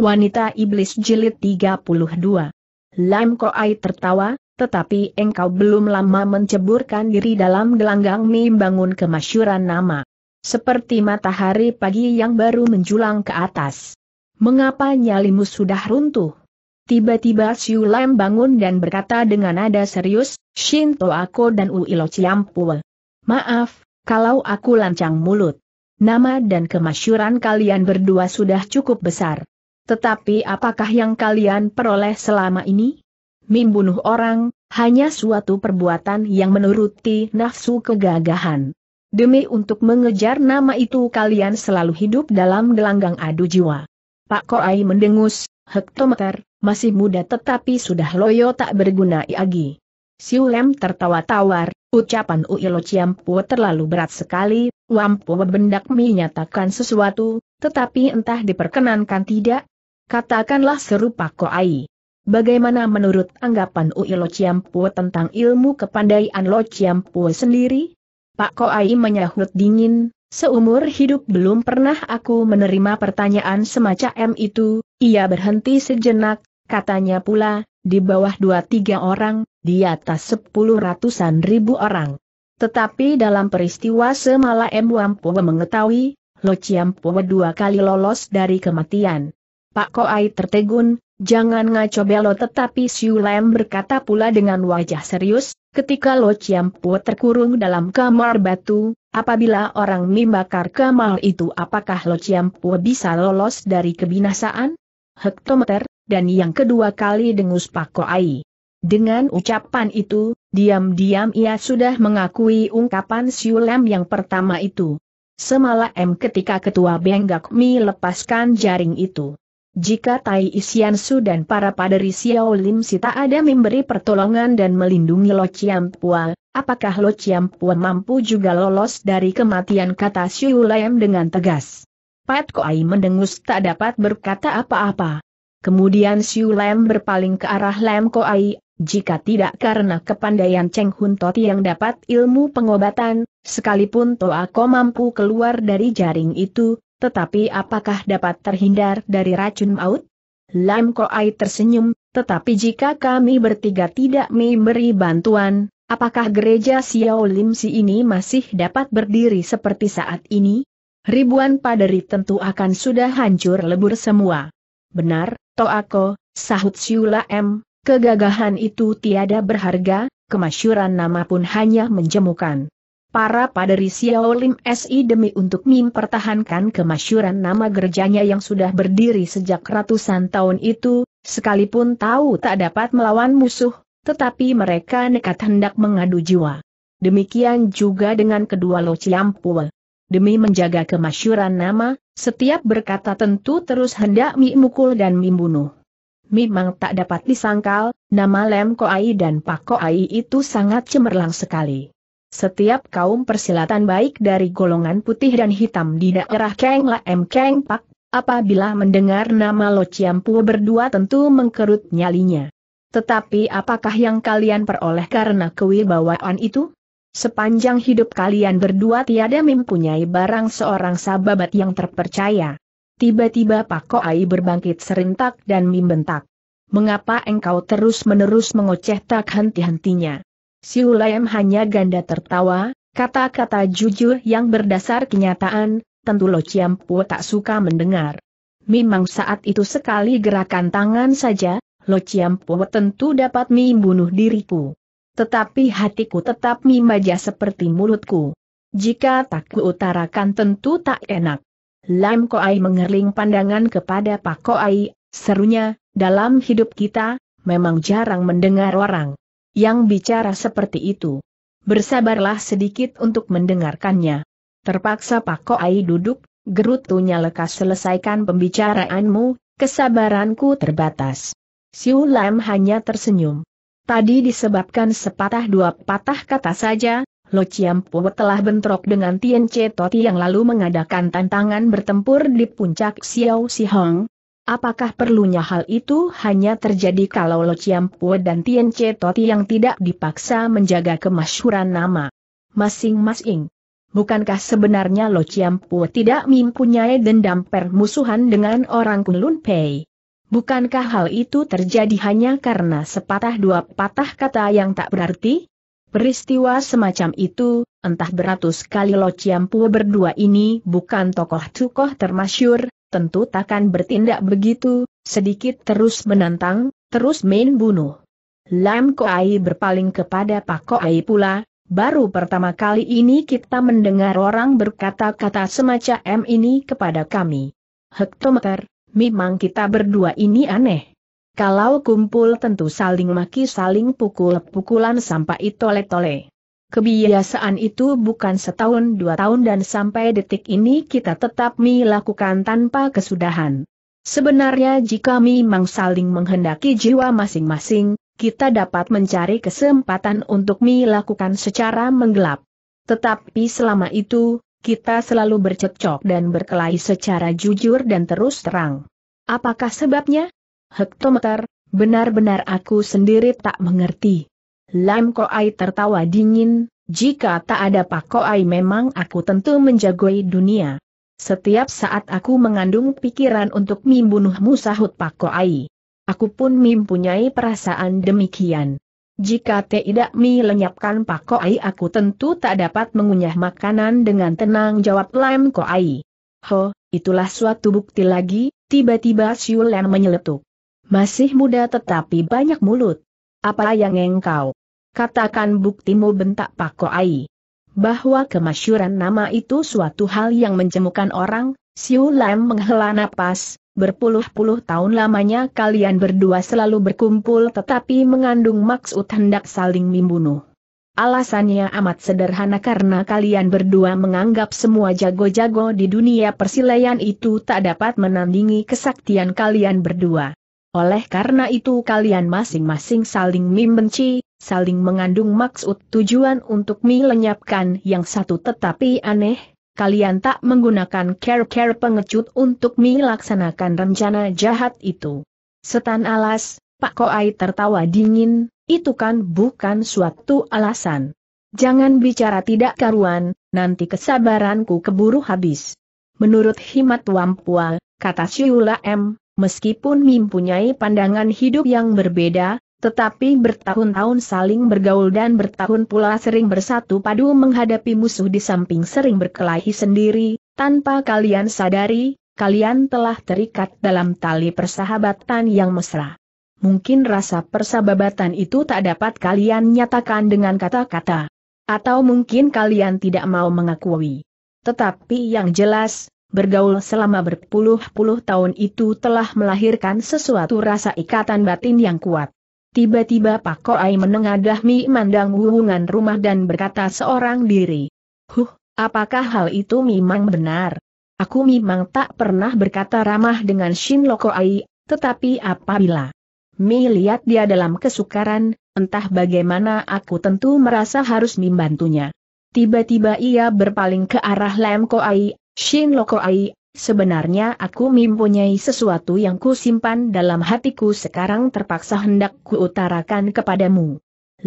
Wanita Iblis Jilid 32 Lam Koai tertawa, tetapi engkau belum lama menceburkan diri dalam gelanggang mim bangun kemasyuran nama. Seperti matahari pagi yang baru menjulang ke atas. Mengapa nyalimu sudah runtuh? Tiba-tiba Siu Lam bangun dan berkata dengan nada serius, Shinto aku dan Uilo Ciampul. Maaf, kalau aku lancang mulut. Nama dan kemasyuran kalian berdua sudah cukup besar. Tetapi apakah yang kalian peroleh selama ini? Membunuh orang, hanya suatu perbuatan yang menuruti nafsu kegagahan. Demi untuk mengejar nama itu kalian selalu hidup dalam gelanggang adu jiwa. Pak Koai mendengus, hektometer, masih muda tetapi sudah loyo tak berguna lagi. Siulem tertawa tawar, ucapan Uilo Ciampu terlalu berat sekali, Wampu bendak menyatakan sesuatu, tetapi entah diperkenankan tidak, Katakanlah serupa Pak Koai. Bagaimana menurut anggapan Ui Lo Ciampu tentang ilmu kepandaian Lo Ciampu sendiri? Pak Koai menyahut dingin, seumur hidup belum pernah aku menerima pertanyaan semacam itu, ia berhenti sejenak, katanya pula, di bawah dua tiga orang, di atas sepuluh ratusan ribu orang. Tetapi dalam peristiwa semalam Wampu mengetahui, Lo Ciampu dua kali lolos dari kematian. Pak Koai tertegun, jangan ngaco belo tetapi Siu Lem berkata pula dengan wajah serius, ketika Lo Chiampu terkurung dalam kamar batu, apabila orang membakar kamar itu apakah Lo Chiampu bisa lolos dari kebinasaan? Hektometer, dan yang kedua kali dengus Pak Koai. Dengan ucapan itu, diam-diam ia sudah mengakui ungkapan Siu Lem yang pertama itu. Semalam ketika ketua Benggak Mi lepaskan jaring itu. Jika Tai Isiansu dan para paderi Xiao Lim Si tak ada memberi pertolongan dan melindungi Lo Chiam Pua, apakah Lo Chiam Pua mampu juga lolos dari kematian kata Xiu Lam dengan tegas? Pat Koai mendengus tak dapat berkata apa-apa. Kemudian Xiu Lam berpaling ke arah Lam Koai, jika tidak karena kepandaian Cheng Hun Toti yang dapat ilmu pengobatan, sekalipun Toa Ko mampu keluar dari jaring itu, tetapi apakah dapat terhindar dari racun maut? Lam Koai tersenyum, tetapi jika kami bertiga tidak memberi bantuan, apakah gereja Xiao Si ini masih dapat berdiri seperti saat ini? Ribuan paderi tentu akan sudah hancur lebur semua. Benar, Toako, sahut Siula M, kegagahan itu tiada berharga, kemasyuran nama pun hanya menjemukan para paderi Xiaolim SI demi untuk mempertahankan kemasyuran nama gerejanya yang sudah berdiri sejak ratusan tahun itu, sekalipun tahu tak dapat melawan musuh, tetapi mereka nekat hendak mengadu jiwa. Demikian juga dengan kedua Lo Ciampue. Demi menjaga kemasyuran nama, setiap berkata tentu terus hendak mi mukul dan mi bunuh. Memang tak dapat disangkal, nama Lem Koai dan Pak Koai itu sangat cemerlang sekali. Setiap kaum persilatan baik dari golongan putih dan hitam di daerah Keng M Keng Pak, apabila mendengar nama Lo Ciampu berdua tentu mengkerut nyalinya. Tetapi apakah yang kalian peroleh karena kewibawaan itu? Sepanjang hidup kalian berdua tiada mempunyai barang seorang sahabat yang terpercaya. Tiba-tiba Pak Koai berbangkit serentak dan membentak. Mengapa engkau terus-menerus mengoceh tak henti-hentinya? Siulaim hanya ganda tertawa, kata-kata jujur yang berdasar kenyataan, tentu Lo Ciampu tak suka mendengar. Memang saat itu sekali gerakan tangan saja, Lo Ciampu tentu dapat membunuh diriku. Tetapi hatiku tetap membaja seperti mulutku. Jika tak kuutarakan tentu tak enak. Lam Koai mengerling pandangan kepada Pak Koai, serunya, dalam hidup kita, memang jarang mendengar orang yang bicara seperti itu. Bersabarlah sedikit untuk mendengarkannya. Terpaksa Pak Koai duduk, gerutunya lekas selesaikan pembicaraanmu, kesabaranku terbatas. Siu Lam hanya tersenyum. Tadi disebabkan sepatah dua patah kata saja, Lo Chiampu telah bentrok dengan Tian Che Toti yang lalu mengadakan tantangan bertempur di puncak Xiao Si Sihong, Apakah perlunya hal itu hanya terjadi kalau Lo Chiampue dan Tien Che Toti yang tidak dipaksa menjaga kemasyuran nama masing-masing? Bukankah sebenarnya Lo Chiampue tidak mempunyai dendam permusuhan dengan orang Kunlun Pei? Bukankah hal itu terjadi hanya karena sepatah dua patah kata yang tak berarti? Peristiwa semacam itu, entah beratus kali Lo Chiampue berdua ini bukan tokoh-tokoh termasyur, tentu takkan bertindak begitu, sedikit terus menantang, terus main bunuh. Lam Koai berpaling kepada Pak Koai pula, baru pertama kali ini kita mendengar orang berkata-kata semacam M ini kepada kami. Hektometer, memang kita berdua ini aneh. Kalau kumpul tentu saling maki saling pukul-pukulan sampai tole-tole. Kebiasaan itu bukan setahun dua tahun dan sampai detik ini kita tetap melakukan tanpa kesudahan. Sebenarnya jika memang saling menghendaki jiwa masing-masing, kita dapat mencari kesempatan untuk melakukan secara menggelap. Tetapi selama itu, kita selalu bercekcok dan berkelahi secara jujur dan terus terang. Apakah sebabnya? Hektometer, benar-benar aku sendiri tak mengerti. Lam Koai tertawa dingin, jika tak ada Pak Koai memang aku tentu menjagoi dunia. Setiap saat aku mengandung pikiran untuk membunuh sahut Pak Koai. Aku pun mempunyai perasaan demikian. Jika tidak melenyapkan lenyapkan Pak Koai aku tentu tak dapat mengunyah makanan dengan tenang jawab Lam Koai. Ho, itulah suatu bukti lagi, tiba-tiba Siu Lam menyeletuk. Masih muda tetapi banyak mulut. Apa yang engkau Katakan buktimu bentak Pak Koai. Bahwa kemasyuran nama itu suatu hal yang menjemukan orang, Siu Lam menghela napas, berpuluh-puluh tahun lamanya kalian berdua selalu berkumpul tetapi mengandung maksud hendak saling membunuh. Alasannya amat sederhana karena kalian berdua menganggap semua jago-jago di dunia persilayan itu tak dapat menandingi kesaktian kalian berdua. Oleh karena itu kalian masing-masing saling membenci, saling mengandung maksud tujuan untuk melenyapkan yang satu tetapi aneh, kalian tak menggunakan care-care pengecut untuk melaksanakan rencana jahat itu. Setan alas, Pak Koai tertawa dingin, itu kan bukan suatu alasan. Jangan bicara tidak karuan, nanti kesabaranku keburu habis. Menurut Himat Wampua, kata Siula M, meskipun mempunyai pandangan hidup yang berbeda, tetapi bertahun-tahun saling bergaul dan bertahun pula sering bersatu padu menghadapi musuh di samping sering berkelahi sendiri, tanpa kalian sadari, kalian telah terikat dalam tali persahabatan yang mesra. Mungkin rasa persahabatan itu tak dapat kalian nyatakan dengan kata-kata. Atau mungkin kalian tidak mau mengakui. Tetapi yang jelas, bergaul selama berpuluh-puluh tahun itu telah melahirkan sesuatu rasa ikatan batin yang kuat. Tiba-tiba Pak Koai menengadah Mi, mandang wuhungan rumah dan berkata seorang diri. Huh, apakah hal itu memang benar? Aku memang tak pernah berkata ramah dengan Shin Loko Ai, tetapi apabila Mi lihat dia dalam kesukaran, entah bagaimana aku tentu merasa harus membantunya. Tiba-tiba ia berpaling ke arah Lem Koai, Shin Lokoai, sebenarnya aku mempunyai sesuatu yang kusimpan dalam hatiku sekarang terpaksa hendak kuutarakan kepadamu.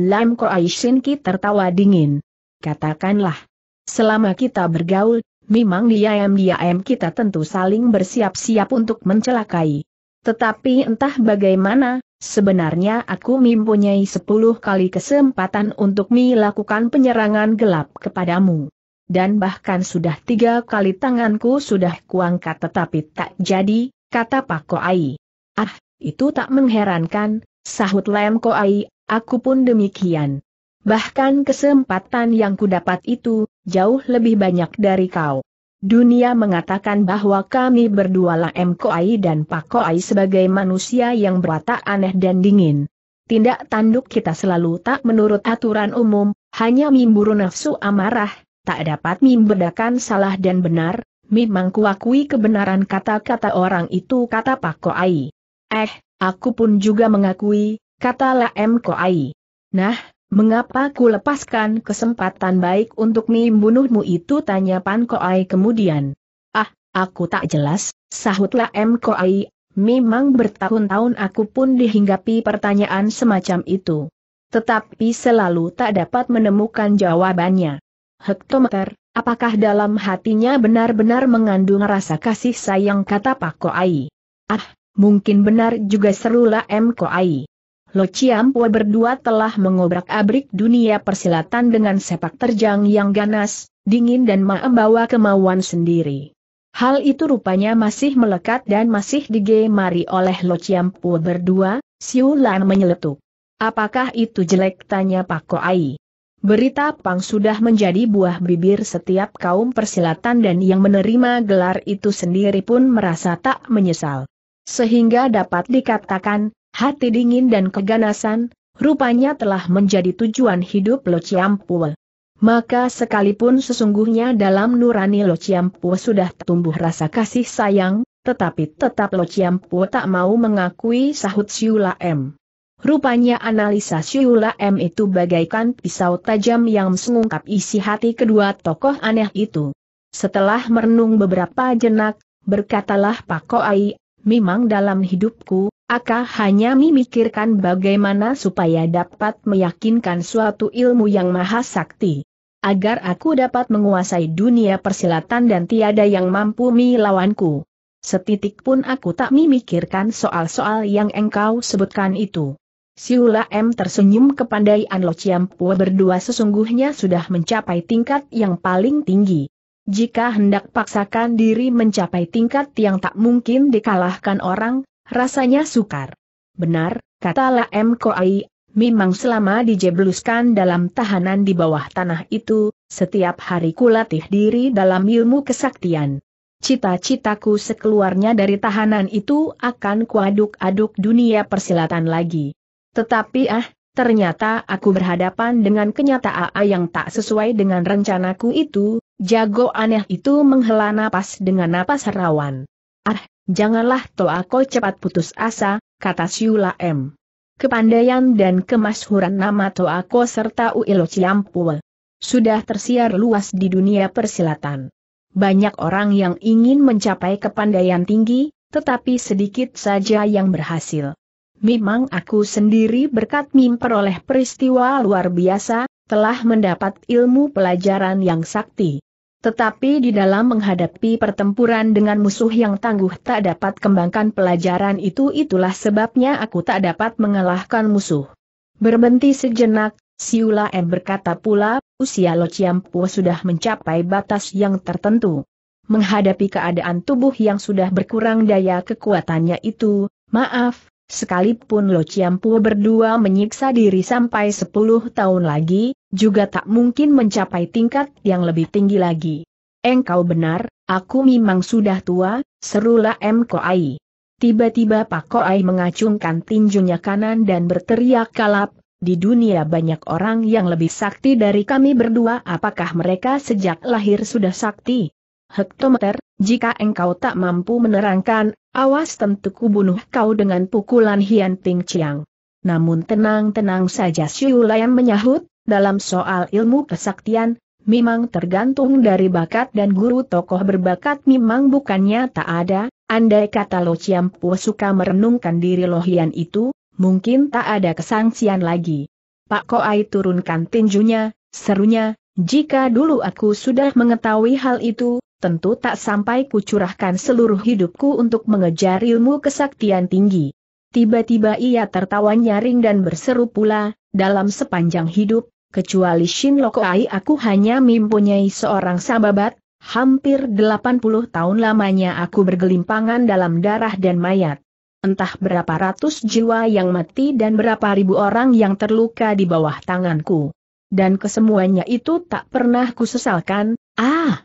Lam Koai Ki tertawa dingin. Katakanlah. Selama kita bergaul, memang diam-diam kita tentu saling bersiap-siap untuk mencelakai. Tetapi entah bagaimana, sebenarnya aku mempunyai sepuluh kali kesempatan untuk melakukan penyerangan gelap kepadamu dan bahkan sudah tiga kali tanganku sudah kuangkat tetapi tak jadi, kata Pak Koai. Ah, itu tak mengherankan, sahut Lem Koai, aku pun demikian. Bahkan kesempatan yang kudapat itu, jauh lebih banyak dari kau. Dunia mengatakan bahwa kami berdua lah M. Koai dan Pak Koai sebagai manusia yang berwatak aneh dan dingin. Tindak tanduk kita selalu tak menurut aturan umum, hanya mimburu nafsu amarah, tak dapat membedakan salah dan benar, memang kuakui kebenaran kata-kata orang itu kata Pak Koai. Eh, aku pun juga mengakui, kata M. Koai. Nah, mengapa ku lepaskan kesempatan baik untuk membunuhmu itu tanya Pan Koai kemudian. Ah, aku tak jelas, sahut M. Koai, memang bertahun-tahun aku pun dihinggapi pertanyaan semacam itu. Tetapi selalu tak dapat menemukan jawabannya hektometer, apakah dalam hatinya benar-benar mengandung rasa kasih sayang kata Pak Koai. Ah, mungkin benar juga serulah M. Koai. Lo Ciampua berdua telah mengobrak-abrik dunia persilatan dengan sepak terjang yang ganas, dingin dan membawa kemauan sendiri. Hal itu rupanya masih melekat dan masih digemari oleh Lo Ciampu berdua, Siu Lan menyeletuk. Apakah itu jelek tanya Pak Koai? Berita Pang sudah menjadi buah bibir setiap kaum persilatan dan yang menerima gelar itu sendiri pun merasa tak menyesal. Sehingga dapat dikatakan, hati dingin dan keganasan, rupanya telah menjadi tujuan hidup Lo Ciampul. Maka sekalipun sesungguhnya dalam nurani Lo Ciampu sudah tumbuh rasa kasih sayang, tetapi tetap Lo Ciampu tak mau mengakui sahut Siula M. Rupanya analisa Syula M itu bagaikan pisau tajam yang mengungkap isi hati kedua tokoh aneh itu. Setelah merenung beberapa jenak, berkatalah Pak Koai, memang dalam hidupku, aku hanya memikirkan bagaimana supaya dapat meyakinkan suatu ilmu yang maha sakti. Agar aku dapat menguasai dunia persilatan dan tiada yang mampu melawanku. Setitik pun aku tak memikirkan soal-soal yang engkau sebutkan itu. Siula M tersenyum kepandaian Lo Pua berdua sesungguhnya sudah mencapai tingkat yang paling tinggi. Jika hendak paksakan diri mencapai tingkat yang tak mungkin dikalahkan orang, rasanya sukar. Benar, kata La M Koai, memang selama dijebluskan dalam tahanan di bawah tanah itu, setiap hari kulatih diri dalam ilmu kesaktian. Cita-citaku sekeluarnya dari tahanan itu akan kuaduk-aduk dunia persilatan lagi. Tetapi ah, ternyata aku berhadapan dengan kenyataan yang tak sesuai dengan rencanaku itu, jago aneh itu menghela napas dengan napas rawan. Ah, janganlah aku cepat putus asa, kata Siula M. Kepandaian dan kemasyhuran nama Toako serta Uilo Ciampul sudah tersiar luas di dunia persilatan. Banyak orang yang ingin mencapai kepandaian tinggi, tetapi sedikit saja yang berhasil memang aku sendiri berkat mim peroleh peristiwa luar biasa, telah mendapat ilmu pelajaran yang sakti. Tetapi di dalam menghadapi pertempuran dengan musuh yang tangguh tak dapat kembangkan pelajaran itu itulah sebabnya aku tak dapat mengalahkan musuh. Berhenti sejenak, Siula M berkata pula, usia Lo Chiampu sudah mencapai batas yang tertentu. Menghadapi keadaan tubuh yang sudah berkurang daya kekuatannya itu, maaf, Sekalipun Lo Chiampu berdua menyiksa diri sampai 10 tahun lagi, juga tak mungkin mencapai tingkat yang lebih tinggi lagi. Engkau benar, aku memang sudah tua, serulah M. Koai. Tiba-tiba Pak Koai mengacungkan tinjunya kanan dan berteriak kalap, di dunia banyak orang yang lebih sakti dari kami berdua apakah mereka sejak lahir sudah sakti? hektometer, jika engkau tak mampu menerangkan, awas tentu kubunuh kau dengan pukulan Hian Ting Chiang. Namun tenang-tenang saja Siu Layam menyahut, dalam soal ilmu kesaktian, memang tergantung dari bakat dan guru tokoh berbakat memang bukannya tak ada, andai kata Lo Chiampu suka merenungkan diri Lo Lohian itu, mungkin tak ada kesangsian lagi. Pak Koai turunkan tinjunya, serunya, jika dulu aku sudah mengetahui hal itu, tentu tak sampai kucurahkan seluruh hidupku untuk mengejar ilmu kesaktian tinggi. Tiba-tiba ia tertawa nyaring dan berseru pula, dalam sepanjang hidup, kecuali Shin Ai aku hanya mempunyai seorang sahabat, hampir 80 tahun lamanya aku bergelimpangan dalam darah dan mayat. Entah berapa ratus jiwa yang mati dan berapa ribu orang yang terluka di bawah tanganku. Dan kesemuanya itu tak pernah kusesalkan, ah,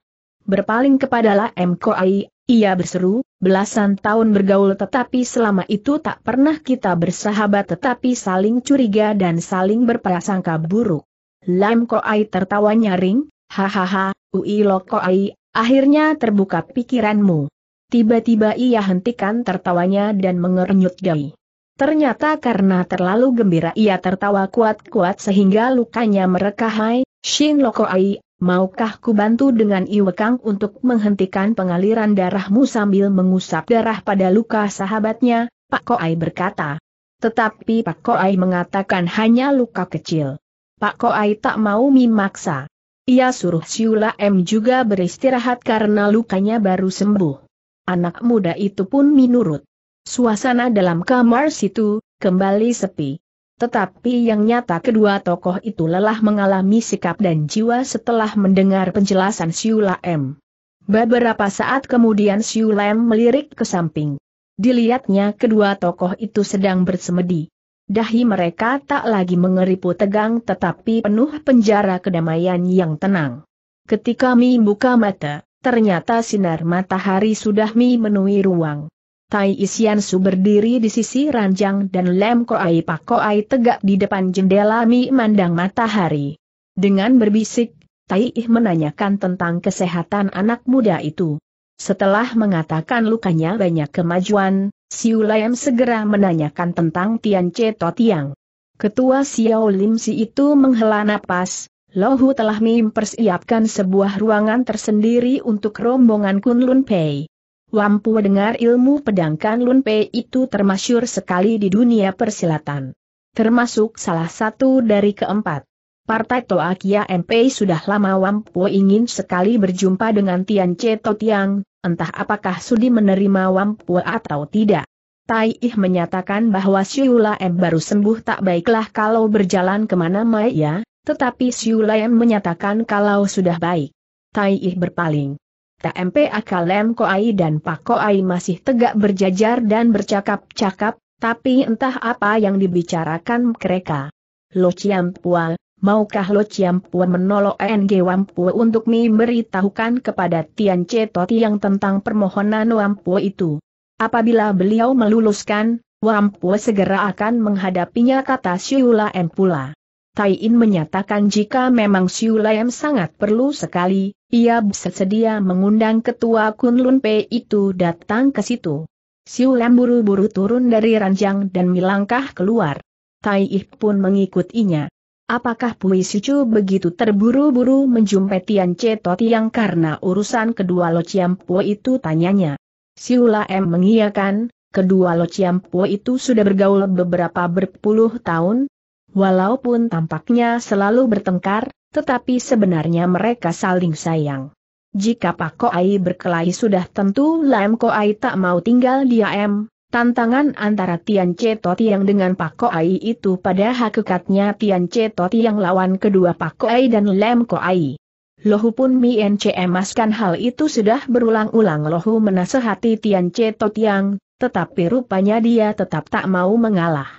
berpaling kepada M. Koai, ia berseru, belasan tahun bergaul tetapi selama itu tak pernah kita bersahabat tetapi saling curiga dan saling berprasangka buruk. Lam Koai tertawa nyaring, hahaha, Ui Lo Koai, akhirnya terbuka pikiranmu. Tiba-tiba ia hentikan tertawanya dan mengernyut dahi. Ternyata karena terlalu gembira ia tertawa kuat-kuat sehingga lukanya merekahai, Shin Lokoai, Maukah ku bantu dengan Iwekang untuk menghentikan pengaliran darahmu sambil mengusap darah pada luka sahabatnya? Pak Koai berkata. Tetapi Pak Koai mengatakan hanya luka kecil. Pak Koai tak mau memaksa. Ia suruh Siula M juga beristirahat karena lukanya baru sembuh. Anak muda itu pun menurut. Suasana dalam kamar situ, kembali sepi. Tetapi yang nyata kedua tokoh itu lelah mengalami sikap dan jiwa setelah mendengar penjelasan Siula M. Beberapa saat kemudian Siula M melirik ke samping. Dilihatnya kedua tokoh itu sedang bersemedi. Dahi mereka tak lagi mengeripu tegang tetapi penuh penjara kedamaian yang tenang. Ketika Mi buka mata, ternyata sinar matahari sudah Mi menui ruang. Tai Isian Su berdiri di sisi ranjang dan Lem Koai Pak Koai tegak di depan jendela Mi mandang matahari. Dengan berbisik, Tai Ih menanyakan tentang kesehatan anak muda itu. Setelah mengatakan lukanya banyak kemajuan, Siu Lem segera menanyakan tentang Tian To Tiang. Ketua Xiao Lim Si itu menghela napas, Lohu telah mempersiapkan sebuah ruangan tersendiri untuk rombongan Kunlun Pei. Wampu dengar ilmu pedang Kan Lun Pei itu termasyur sekali di dunia persilatan. Termasuk salah satu dari keempat. Partai Toa Kia MP sudah lama Wampu ingin sekali berjumpa dengan Tian Che Tiang, entah apakah Sudi menerima Wampu atau tidak. Tai Ih menyatakan bahwa Siula M baru sembuh tak baiklah kalau berjalan kemana maya, tetapi Siula M menyatakan kalau sudah baik. Tai Ih berpaling. TMP Akalem Koai dan Pak Koai masih tegak berjajar dan bercakap-cakap, tapi entah apa yang dibicarakan mereka. Lo Pua, maukah Lo Pua menolong NG Wampua untuk memberitahukan kepada Tian Cetoti yang tentang permohonan Wampua itu? Apabila beliau meluluskan, Wampua segera akan menghadapinya kata Siula Empula. Tai In menyatakan jika memang Siu Lam sangat perlu sekali, ia bersedia mengundang ketua Kunlun P itu datang ke situ. Siu Lam buru-buru turun dari ranjang dan melangkah keluar. Tai Ih pun mengikutinya. Apakah Pui Sicu begitu terburu-buru menjumpai Tian Ceto Tiang karena urusan kedua Lo Ciampo itu tanyanya. Siu Lam mengiyakan, kedua Lo Ciampo itu sudah bergaul beberapa berpuluh tahun, Walaupun tampaknya selalu bertengkar, tetapi sebenarnya mereka saling sayang. Jika Pak Koai berkelahi sudah tentu Lam Koai tak mau tinggal diam. Tantangan antara Tian Ceto Tiang dengan Pak Koai itu pada hakikatnya Tian Ceto Tiang lawan kedua Pak Koai dan Lam Koai. Lohu pun Mien emaskan hal itu sudah berulang-ulang Lohu menasehati Tian Ceto Tiang, tetapi rupanya dia tetap tak mau mengalah.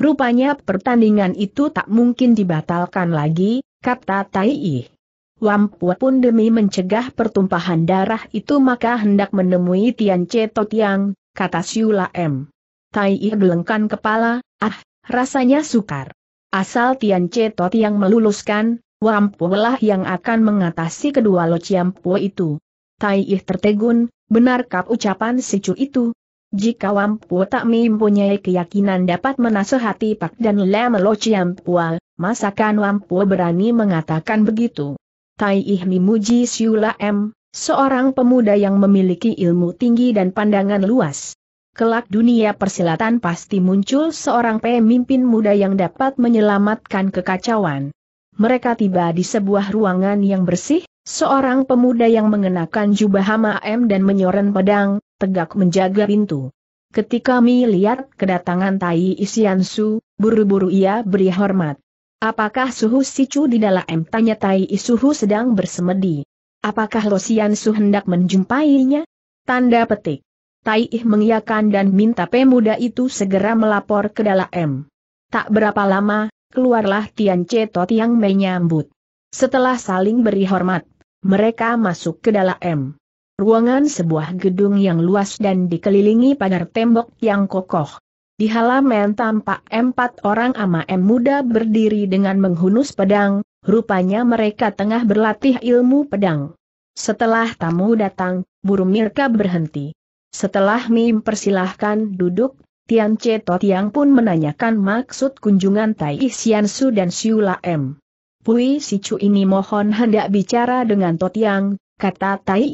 Rupanya pertandingan itu tak mungkin dibatalkan lagi, kata Tai Yi. Wampua pun demi mencegah pertumpahan darah itu maka hendak menemui Tian Cetot yang, kata Siula M. Tai Yi gelengkan kepala, ah, rasanya sukar. Asal Tian Cetot yang meluluskan, Wampua lah yang akan mengatasi kedua Lo itu. Tai Yi tertegun, benarkah ucapan si Chu itu, jika wampu tak mempunyai keyakinan dapat menasehati Pak dan Chiam Pua, masakan wampu berani mengatakan begitu? Tai Ih Mimuji Siula M, seorang pemuda yang memiliki ilmu tinggi dan pandangan luas. Kelak dunia persilatan pasti muncul seorang pemimpin muda yang dapat menyelamatkan kekacauan. Mereka tiba di sebuah ruangan yang bersih, seorang pemuda yang mengenakan jubah hama M dan menyoren pedang, tegak menjaga pintu. Ketika Mi lihat kedatangan Tai Isian Su, buru-buru ia beri hormat. Apakah suhu sicu di dalam tanya Tai Isuhu sedang bersemedi? Apakah Sian Su hendak menjumpainya? Tanda petik. Tai Ih mengiyakan dan minta pemuda itu segera melapor ke dalam. Tak berapa lama, keluarlah Tian tot yang menyambut. Setelah saling beri hormat, mereka masuk ke dalam ruangan sebuah gedung yang luas dan dikelilingi pagar tembok yang kokoh. Di halaman tampak empat orang amaem muda berdiri dengan menghunus pedang, rupanya mereka tengah berlatih ilmu pedang. Setelah tamu datang, burung Mirka berhenti. Setelah Mim persilahkan duduk, Tian Che Totiang pun menanyakan maksud kunjungan Tai Xian Su dan Siula M. Pui Sicu ini mohon hendak bicara dengan Totiang, kata Tai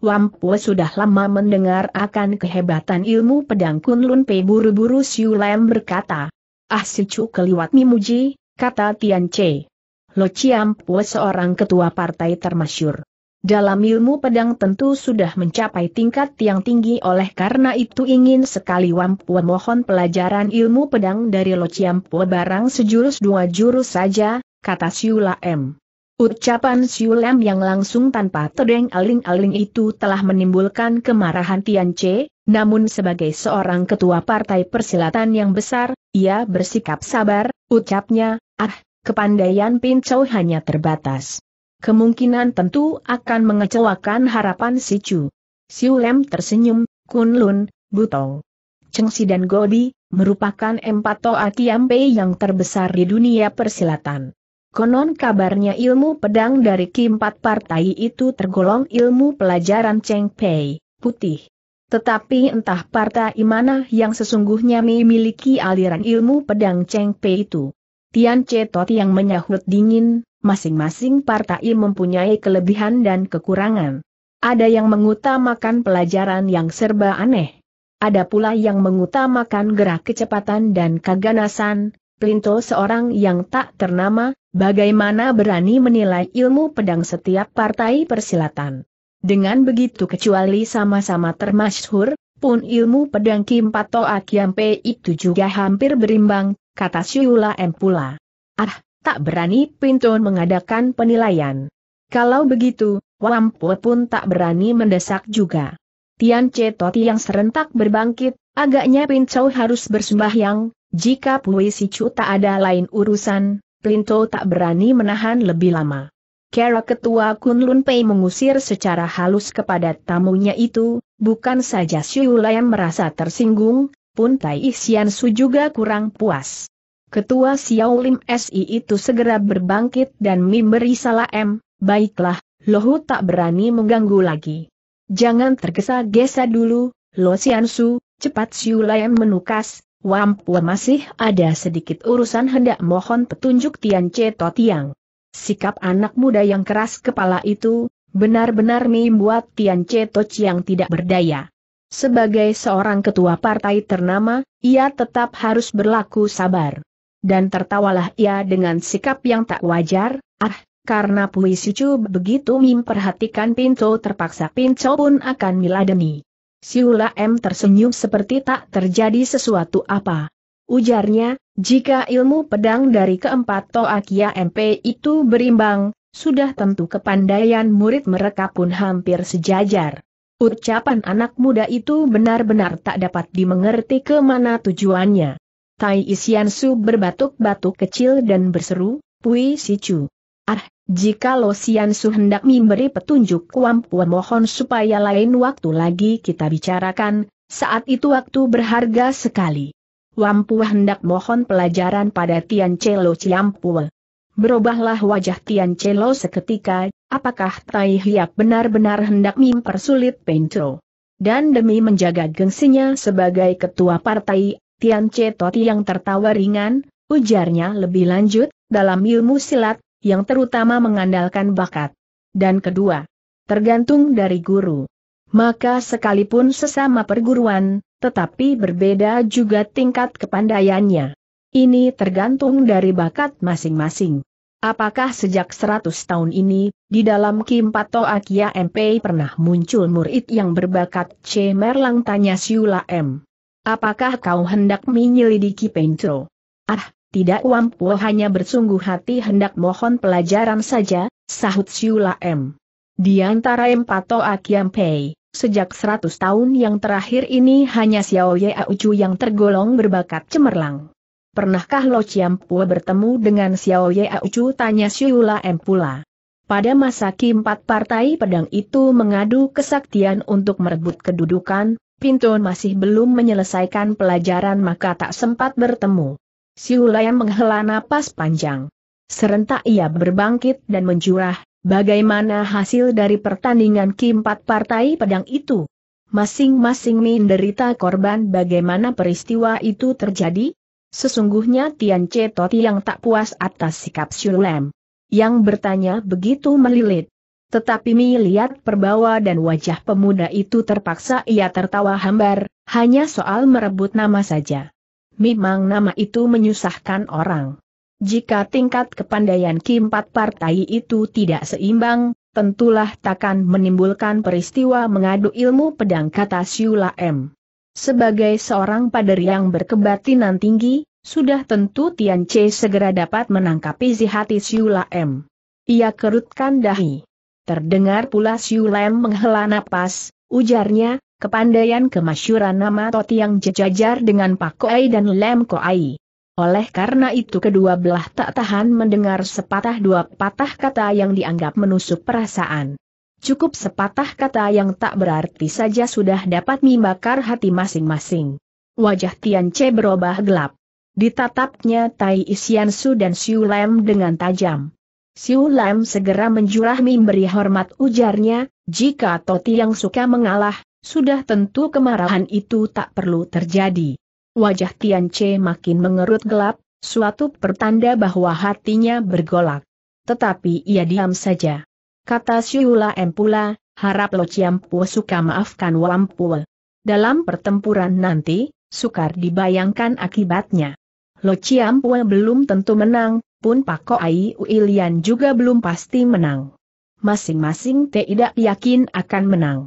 Wampu sudah lama mendengar akan kehebatan ilmu pedang Kunlun Pei buru-buru Siu Lem berkata. Ah si cu keliwat mimuji, kata Tian Che. Lo Puan seorang ketua partai termasyur. Dalam ilmu pedang tentu sudah mencapai tingkat yang tinggi oleh karena itu ingin sekali Wampu mohon pelajaran ilmu pedang dari Lo Puan barang sejurus dua jurus saja, kata Siu Lem. Ucapan Siulam yang langsung tanpa tedeng aling-aling itu telah menimbulkan kemarahan Tian Che, namun sebagai seorang ketua partai persilatan yang besar, ia bersikap sabar, ucapnya, ah, kepandaian Pin Chow hanya terbatas. Kemungkinan tentu akan mengecewakan harapan si Chu. Siulem tersenyum, Kun Lun, Butong. Si dan Gobi, merupakan empat toa Kiampe yang terbesar di dunia persilatan. Konon kabarnya ilmu pedang dari keempat partai itu tergolong ilmu pelajaran Cheng Pei, putih. Tetapi entah partai mana yang sesungguhnya memiliki aliran ilmu pedang Cheng Pei itu. Tian tot yang menyahut dingin, masing-masing partai mempunyai kelebihan dan kekurangan. Ada yang mengutamakan pelajaran yang serba aneh. Ada pula yang mengutamakan gerak kecepatan dan keganasan, Plinto seorang yang tak ternama, bagaimana berani menilai ilmu pedang setiap partai persilatan. Dengan begitu kecuali sama-sama termasyhur, pun ilmu pedang Kim Pato Akiampe itu juga hampir berimbang, kata Syula M pula. Ah, tak berani Pinton mengadakan penilaian. Kalau begitu, Wampu pun tak berani mendesak juga. Tian Cetoti yang serentak berbangkit, agaknya Pincau harus bersembahyang, jika Pui Chu tak ada lain urusan, Plinto tak berani menahan lebih lama. Kera ketua Kun Lun Pei mengusir secara halus kepada tamunya itu, bukan saja Siu Lian merasa tersinggung, pun Tai Isian Su juga kurang puas. Ketua Xiao Lim SI itu segera berbangkit dan memberi salam, baiklah, Lohu tak berani mengganggu lagi. Jangan tergesa-gesa dulu, Lo Su, cepat Siu Lian menukas, Wampua masih ada sedikit urusan hendak mohon petunjuk Tian Che To Tiang. Sikap anak muda yang keras kepala itu, benar-benar membuat Tian Che To Chiang tidak berdaya. Sebagai seorang ketua partai ternama, ia tetap harus berlaku sabar. Dan tertawalah ia dengan sikap yang tak wajar, ah, karena Pui sucu begitu memperhatikan Pinto terpaksa Pinto pun akan miladeni. Siula M tersenyum seperti tak terjadi sesuatu apa. Ujarnya, jika ilmu pedang dari keempat Toakia MP itu berimbang, sudah tentu kepandaian murid mereka pun hampir sejajar. Ucapan anak muda itu benar-benar tak dapat dimengerti kemana tujuannya. Tai Isiansu berbatuk-batuk kecil dan berseru, Pui Sicu. Ah, jika Lo Sian Su hendak memberi petunjuk Kuam Pua mohon supaya lain waktu lagi kita bicarakan, saat itu waktu berharga sekali. Wampu hendak mohon pelajaran pada Tian Celo Ciampul. Berubahlah wajah Tian Celo seketika, apakah Tai Hiap benar-benar hendak mempersulit Pencro? Dan demi menjaga gengsinya sebagai ketua partai, Tian Ceto yang tertawa ringan, ujarnya lebih lanjut, dalam ilmu silat, yang terutama mengandalkan bakat. Dan kedua, tergantung dari guru. Maka sekalipun sesama perguruan, tetapi berbeda juga tingkat kepandaiannya. Ini tergantung dari bakat masing-masing. Apakah sejak 100 tahun ini, di dalam Kim Pato Akia MP pernah muncul murid yang berbakat C. Merlang tanya Siula M. Apakah kau hendak menyelidiki Pencro? Ah, tidak wampu hanya bersungguh hati hendak mohon pelajaran saja, sahut Siula M. Di antara Empato Akiam Pei, sejak seratus tahun yang terakhir ini hanya Xiao Ye Aucu yang tergolong berbakat cemerlang. Pernahkah Lo Chiam Puo bertemu dengan Xiao Ye Aucu tanya Siula M pula. Pada masa keempat partai pedang itu mengadu kesaktian untuk merebut kedudukan, Pinto masih belum menyelesaikan pelajaran maka tak sempat bertemu. Siulaya menghela napas panjang. Serentak ia berbangkit dan menjurah, bagaimana hasil dari pertandingan keempat partai pedang itu? Masing-masing menderita korban bagaimana peristiwa itu terjadi? Sesungguhnya Tian toti yang tak puas atas sikap Shulam. Yang bertanya begitu melilit. Tetapi mi lihat perbawa dan wajah pemuda itu terpaksa ia tertawa hambar, hanya soal merebut nama saja memang nama itu menyusahkan orang. Jika tingkat kepandaian keempat partai itu tidak seimbang, tentulah takkan menimbulkan peristiwa mengadu ilmu pedang kata Siula M. Sebagai seorang pader yang berkebatinan tinggi, sudah tentu Tian Che segera dapat menangkap isi hati Siula M. Ia kerutkan dahi. Terdengar pula Siula M menghela napas, ujarnya, Kepandaian kemasyuran nama yang jejajar dengan Pak Koai dan Lem Koai. Oleh karena itu kedua belah tak tahan mendengar sepatah dua patah kata yang dianggap menusuk perasaan. Cukup sepatah kata yang tak berarti saja sudah dapat membakar hati masing-masing. Wajah Tian Che berubah gelap. Ditatapnya Tai Isian Su dan Siu Lam dengan tajam. Siu Lam segera menjurah memberi hormat ujarnya, jika Toti yang suka mengalah, sudah tentu kemarahan itu tak perlu terjadi. Wajah Tian Che makin mengerut gelap, suatu pertanda bahwa hatinya bergolak. Tetapi ia diam saja. Kata Siula M pula, harap Lo Ciampu suka maafkan Wampul. Dalam pertempuran nanti, sukar dibayangkan akibatnya. Lo Ciampu belum tentu menang, pun Pako Ai Uilian juga belum pasti menang. Masing-masing tidak yakin akan menang.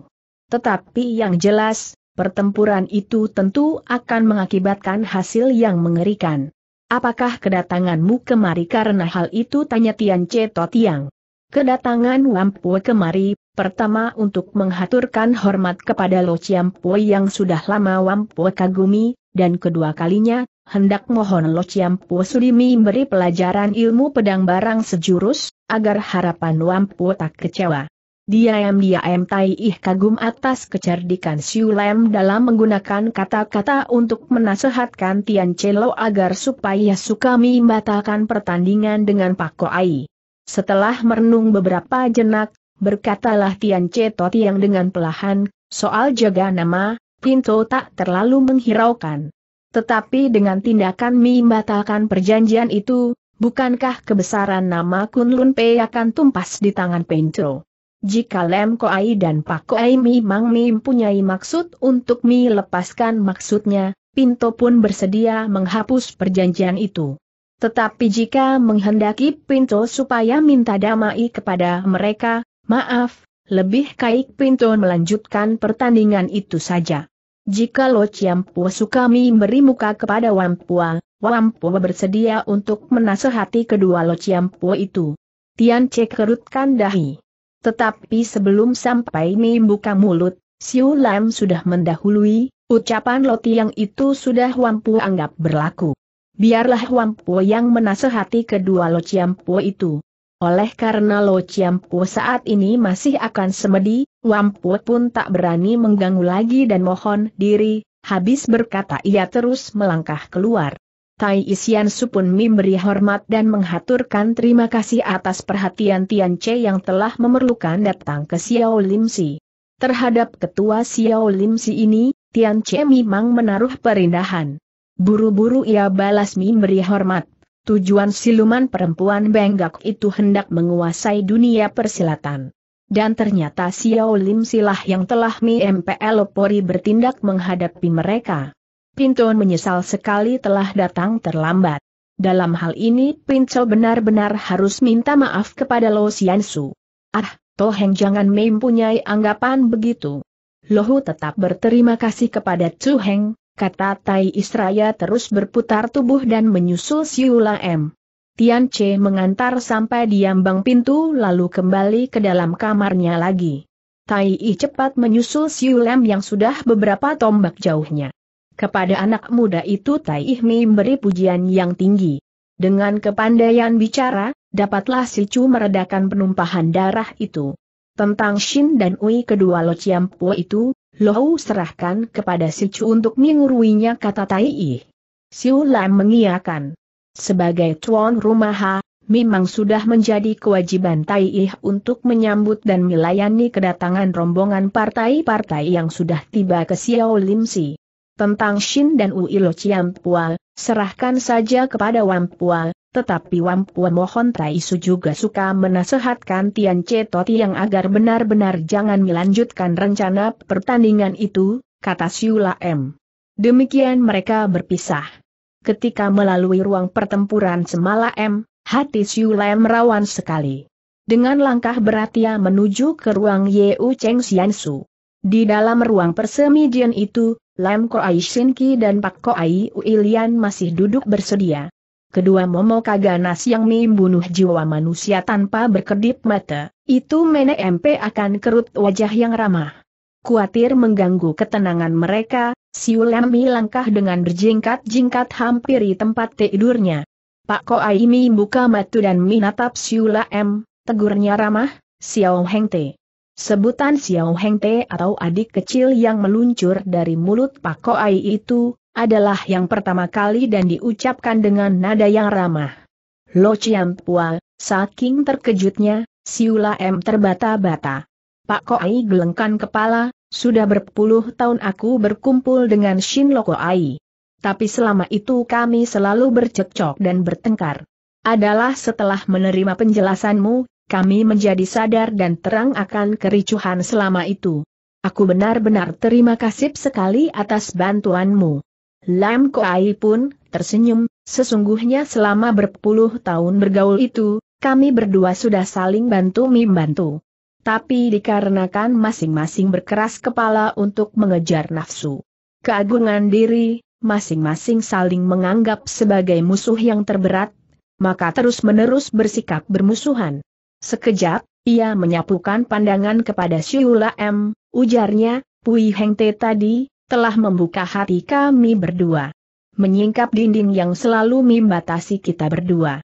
Tetapi yang jelas, pertempuran itu tentu akan mengakibatkan hasil yang mengerikan. Apakah kedatanganmu kemari karena hal itu? Tanya Tian Ceto Tiang. Kedatangan Wampue kemari, pertama untuk menghaturkan hormat kepada Lo Chiampue yang sudah lama Wampue kagumi, dan kedua kalinya, hendak mohon Lo Chiampue Sudimi beri pelajaran ilmu pedang barang sejurus, agar harapan Wampue tak kecewa. Diam-diam Tai Ih kagum atas kecerdikan Siu Lem dalam menggunakan kata-kata untuk menasehatkan Tian Chelo agar supaya Sukami membatalkan pertandingan dengan Pak Koai. Setelah merenung beberapa jenak, berkatalah Tian Ceto Tiang dengan pelahan, soal jaga nama, Pinto tak terlalu menghiraukan. Tetapi dengan tindakan membatalkan perjanjian itu, bukankah kebesaran nama Kunlun Pei akan tumpas di tangan Pinto? Jika Lem Koai dan Pak Koai memang mempunyai maksud untuk melepaskan maksudnya, Pinto pun bersedia menghapus perjanjian itu. Tetapi jika menghendaki Pinto supaya minta damai kepada mereka, maaf, lebih baik Pinto melanjutkan pertandingan itu saja. Jika Lo Chiampua suka beri muka kepada Wampua, Wampua bersedia untuk menasehati kedua Lo Chiampua itu. Tian Che kerutkan dahi. Tetapi sebelum sampai buka mulut, Siu Lam sudah mendahului, ucapan Loti yang itu sudah Wampu anggap berlaku. Biarlah Wampu yang menasehati kedua Lo Chiampu itu. Oleh karena Lo Chiampu saat ini masih akan semedi, Wampu pun tak berani mengganggu lagi dan mohon diri, habis berkata ia terus melangkah keluar. Tai Isian pun memberi hormat dan menghaturkan terima kasih atas perhatian Tian Che yang telah memerlukan datang ke Xiao Lim Si. Terhadap ketua Xiao Lim Si ini, Tian Che memang menaruh perindahan. Buru-buru ia balas memberi hormat. Tujuan siluman perempuan Benggak itu hendak menguasai dunia persilatan. Dan ternyata Xiao Lim silah yang telah Mi MPL Pori bertindak menghadapi mereka. Pinton menyesal sekali telah datang terlambat. Dalam hal ini Pinto benar-benar harus minta maaf kepada Lo Xiansu. Ah, Toheng jangan mempunyai anggapan begitu. Lohu tetap berterima kasih kepada Chu Heng, kata Tai Israya terus berputar tubuh dan menyusul Siula M. Tian Che mengantar sampai di ambang pintu lalu kembali ke dalam kamarnya lagi. Tai I cepat menyusul Siulam yang sudah beberapa tombak jauhnya. Kepada anak muda itu Tai Ihmi memberi pujian yang tinggi. Dengan kepandaian bicara, dapatlah si Chu meredakan penumpahan darah itu. Tentang Shin dan Ui kedua Lo Chiam Po itu, Lou serahkan kepada si Chu untuk menguruinya kata Tai Ih. Siu Lam mengiakan. Sebagai tuan rumah ha, memang sudah menjadi kewajiban Tai Ih untuk menyambut dan melayani kedatangan rombongan partai-partai yang sudah tiba ke Xiao Lim Si. Tentang Shin dan Uilo Ciampual, serahkan saja kepada Wampual, tetapi Wampual mohon Tai Su juga suka menasehatkan Tian Toti yang agar benar-benar jangan melanjutkan rencana pertandingan itu, kata Siula M. Demikian mereka berpisah. Ketika melalui ruang pertempuran semala M, hati Siula M rawan sekali. Dengan langkah berat ia menuju ke ruang Yeu Cheng Xiansu. Di dalam ruang persemijian itu, Lam Ko Shin Ki dan Pak Ko Ai Uilian masih duduk bersedia. Kedua Momo Kaganas yang membunuh jiwa manusia tanpa berkedip mata, itu Mene MP akan kerut wajah yang ramah. Kuatir mengganggu ketenangan mereka, Siulami langkah dengan berjingkat-jingkat hampiri tempat tidurnya. Pak Ko Mi buka mata dan minatap M, tegurnya ramah, Xiao Heng Te. Sebutan Xiao Heng Te atau adik kecil yang meluncur dari mulut Pak Ko Ai itu, adalah yang pertama kali dan diucapkan dengan nada yang ramah. Lo Chiang Pua, saking terkejutnya, Siula M terbata-bata. Pak Ko Ai gelengkan kepala, sudah berpuluh tahun aku berkumpul dengan Shin Loko Ai. Tapi selama itu kami selalu bercekcok dan bertengkar. Adalah setelah menerima penjelasanmu kami menjadi sadar dan terang akan kericuhan selama itu. Aku benar-benar terima kasih sekali atas bantuanmu. Lam Koai pun tersenyum, sesungguhnya selama berpuluh tahun bergaul itu, kami berdua sudah saling bantu membantu. Tapi dikarenakan masing-masing berkeras kepala untuk mengejar nafsu. Keagungan diri, masing-masing saling menganggap sebagai musuh yang terberat, maka terus-menerus bersikap bermusuhan. Sekejap, ia menyapukan pandangan kepada Syuhula M, ujarnya, Pui Heng Te tadi, telah membuka hati kami berdua. Menyingkap dinding yang selalu membatasi kita berdua.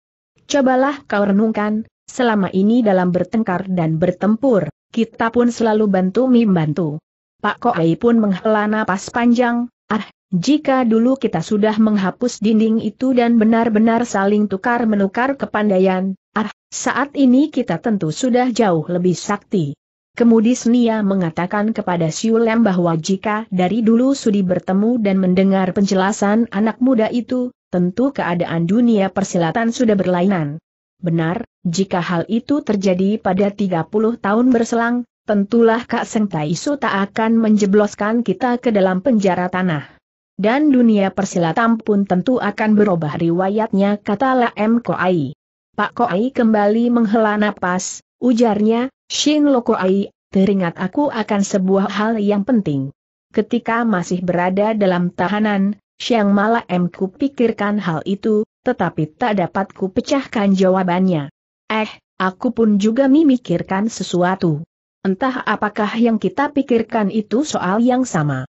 Cobalah kau renungkan, selama ini dalam bertengkar dan bertempur, kita pun selalu bantu membantu. Pak Koei pun menghela napas panjang, ah, jika dulu kita sudah menghapus dinding itu dan benar-benar saling tukar-menukar kepandaian, ah, saat ini kita tentu sudah jauh lebih sakti. Kemudian Senia mengatakan kepada Siulem bahwa jika dari dulu Sudi bertemu dan mendengar penjelasan anak muda itu, tentu keadaan dunia persilatan sudah berlainan. Benar, jika hal itu terjadi pada 30 tahun berselang, tentulah Kak Seng Taisu tak akan menjebloskan kita ke dalam penjara tanah dan dunia persilatan pun tentu akan berubah riwayatnya kata La M. Koai. Pak Koai kembali menghela napas, ujarnya, Shin Lo Koai, teringat aku akan sebuah hal yang penting. Ketika masih berada dalam tahanan, Siang malah M ku pikirkan hal itu, tetapi tak dapat ku pecahkan jawabannya. Eh, aku pun juga memikirkan sesuatu. Entah apakah yang kita pikirkan itu soal yang sama.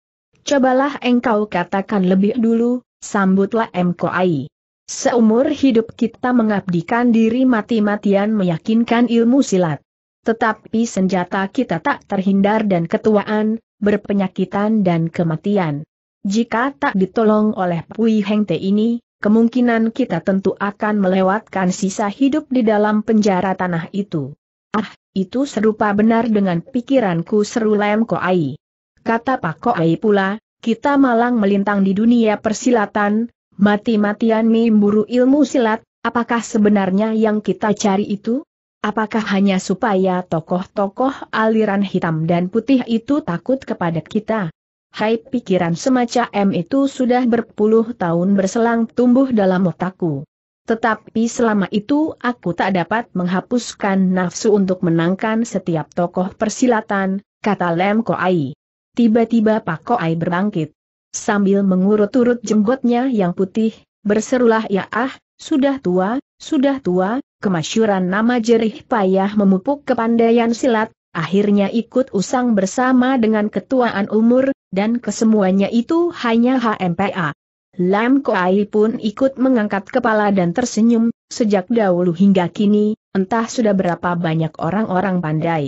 Cobalah engkau katakan lebih dulu, sambutlah M. Koai. Seumur hidup kita mengabdikan diri mati-matian meyakinkan ilmu silat. Tetapi senjata kita tak terhindar dan ketuaan, berpenyakitan dan kematian. Jika tak ditolong oleh Pui Hengte ini, kemungkinan kita tentu akan melewatkan sisa hidup di dalam penjara tanah itu. Ah, itu serupa benar dengan pikiranku seru Lem Koai. Kata Pak Koai pula, kita malang melintang di dunia persilatan, mati-matian memburu ilmu silat, apakah sebenarnya yang kita cari itu? Apakah hanya supaya tokoh-tokoh aliran hitam dan putih itu takut kepada kita? Hai pikiran semacam itu sudah berpuluh tahun berselang tumbuh dalam otakku. Tetapi selama itu aku tak dapat menghapuskan nafsu untuk menangkan setiap tokoh persilatan, kata Lem Koai. Tiba-tiba Pak Koai berbangkit. Sambil mengurut-urut jenggotnya yang putih, berserulah ya ah, sudah tua, sudah tua, kemasyuran nama jerih payah memupuk kepandaian silat, akhirnya ikut usang bersama dengan ketuaan umur, dan kesemuanya itu hanya HMPA. Lam Koai pun ikut mengangkat kepala dan tersenyum, sejak dahulu hingga kini, entah sudah berapa banyak orang-orang pandai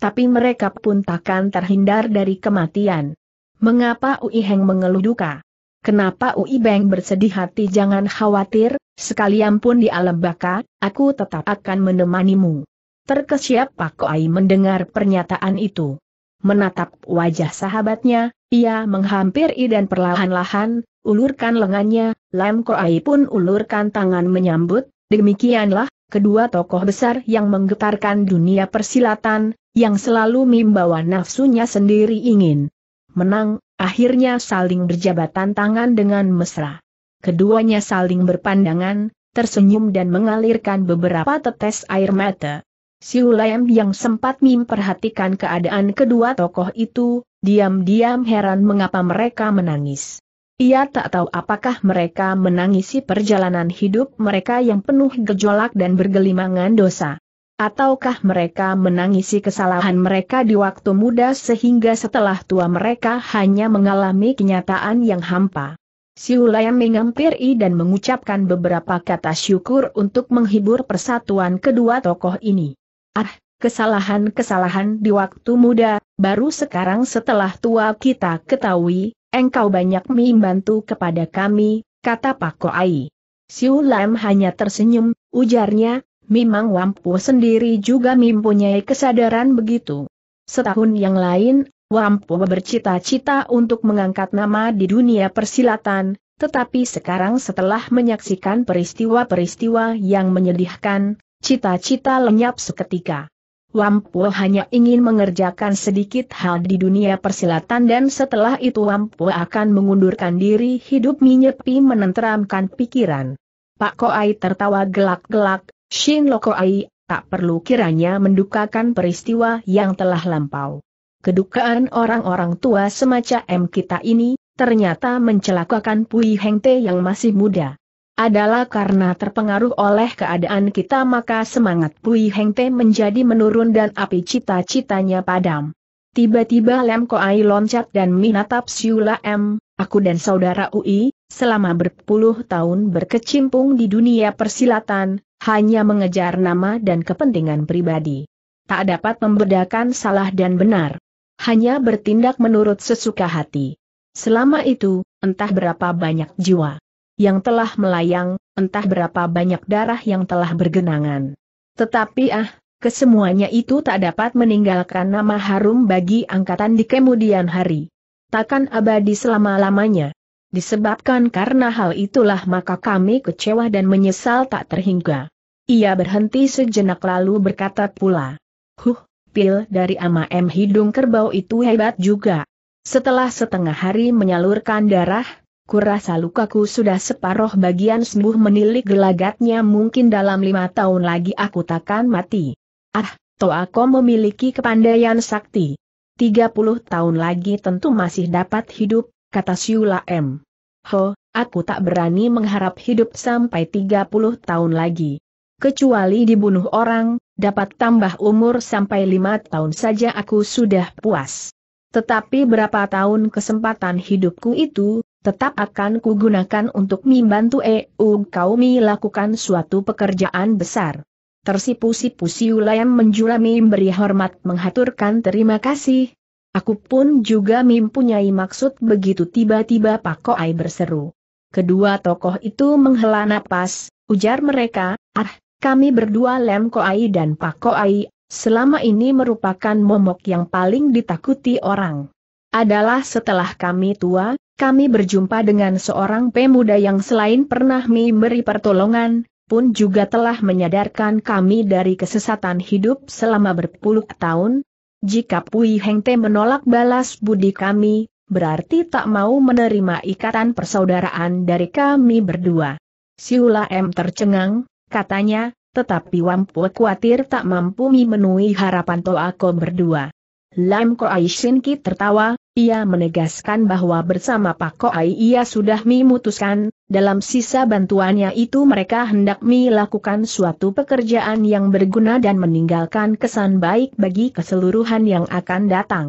tapi mereka pun takkan terhindar dari kematian. Mengapa Ui Heng mengeluh duka? Kenapa Ui Beng bersedih hati jangan khawatir, sekalian pun di alam baka, aku tetap akan menemanimu. Terkesiap Pak Koai mendengar pernyataan itu. Menatap wajah sahabatnya, ia menghampiri dan perlahan-lahan, ulurkan lengannya, Lam Koai pun ulurkan tangan menyambut, demikianlah, kedua tokoh besar yang menggetarkan dunia persilatan, yang selalu membawa nafsunya sendiri ingin menang, akhirnya saling berjabatan tangan dengan mesra. Keduanya saling berpandangan, tersenyum dan mengalirkan beberapa tetes air mata. Siulayam yang sempat memperhatikan keadaan kedua tokoh itu, diam-diam heran mengapa mereka menangis. Ia tak tahu apakah mereka menangisi perjalanan hidup mereka yang penuh gejolak dan bergelimangan dosa. Ataukah mereka menangisi kesalahan mereka di waktu muda sehingga setelah tua mereka hanya mengalami kenyataan yang hampa? Siulayam mengampiri dan mengucapkan beberapa kata syukur untuk menghibur persatuan kedua tokoh ini. Ah, kesalahan-kesalahan di waktu muda, baru sekarang setelah tua kita ketahui, engkau banyak membantu kepada kami, kata Pak Koai. Siulam hanya tersenyum, ujarnya, memang Wampu sendiri juga mempunyai kesadaran begitu. Setahun yang lain, Wampu bercita-cita untuk mengangkat nama di dunia persilatan, tetapi sekarang setelah menyaksikan peristiwa-peristiwa yang menyedihkan, cita-cita lenyap seketika. Wampu hanya ingin mengerjakan sedikit hal di dunia persilatan dan setelah itu Wampu akan mengundurkan diri hidup menyepi menenteramkan pikiran. Pak Koai tertawa gelak-gelak, Shin Lokoai, tak perlu kiranya mendukakan peristiwa yang telah lampau. Kedukaan orang-orang tua semacam kita ini, ternyata mencelakakan Pui Heng Te yang masih muda. Adalah karena terpengaruh oleh keadaan kita maka semangat Pui Heng Te menjadi menurun dan api cita-citanya padam. Tiba-tiba Lem Koai loncat dan minatap Siula M, aku dan saudara Ui, selama berpuluh tahun berkecimpung di dunia persilatan, hanya mengejar nama dan kepentingan pribadi. Tak dapat membedakan salah dan benar. Hanya bertindak menurut sesuka hati. Selama itu, entah berapa banyak jiwa yang telah melayang, entah berapa banyak darah yang telah bergenangan. Tetapi ah, kesemuanya itu tak dapat meninggalkan nama harum bagi angkatan di kemudian hari. Takkan abadi selama-lamanya. Disebabkan karena hal itulah maka kami kecewa dan menyesal tak terhingga. Ia berhenti sejenak lalu berkata pula. Huh, pil dari ama M hidung kerbau itu hebat juga. Setelah setengah hari menyalurkan darah, kurasa lukaku sudah separoh bagian sembuh menilik gelagatnya mungkin dalam lima tahun lagi aku takkan mati. Ah, aku memiliki kepandaian sakti. 30 tahun lagi tentu masih dapat hidup, kata Siula M. Ho, aku tak berani mengharap hidup sampai 30 tahun lagi. Kecuali dibunuh orang, dapat tambah umur sampai lima tahun saja aku sudah puas. Tetapi berapa tahun kesempatan hidupku itu, tetap akan kugunakan untuk membantu EU kaumi lakukan suatu pekerjaan besar. Tersipu-sipu Siulayam menjulami memberi hormat menghaturkan terima kasih, Aku pun juga mempunyai maksud begitu tiba-tiba Pak Koai berseru. Kedua tokoh itu menghela napas, ujar mereka, ah, kami berdua Lem Koai dan Pak Koai, selama ini merupakan momok yang paling ditakuti orang. Adalah setelah kami tua, kami berjumpa dengan seorang pemuda yang selain pernah memberi pertolongan, pun juga telah menyadarkan kami dari kesesatan hidup selama berpuluh tahun, jika Pui Hengte menolak balas budi kami, berarti tak mau menerima ikatan persaudaraan dari kami berdua. Siula M tercengang, katanya, tetapi Wampu khawatir tak mampu memenuhi harapan toa Toako berdua. Lam Aishin Ki tertawa, ia menegaskan bahwa bersama Pak Koai ia sudah memutuskan, dalam sisa bantuannya itu mereka hendak melakukan suatu pekerjaan yang berguna dan meninggalkan kesan baik bagi keseluruhan yang akan datang.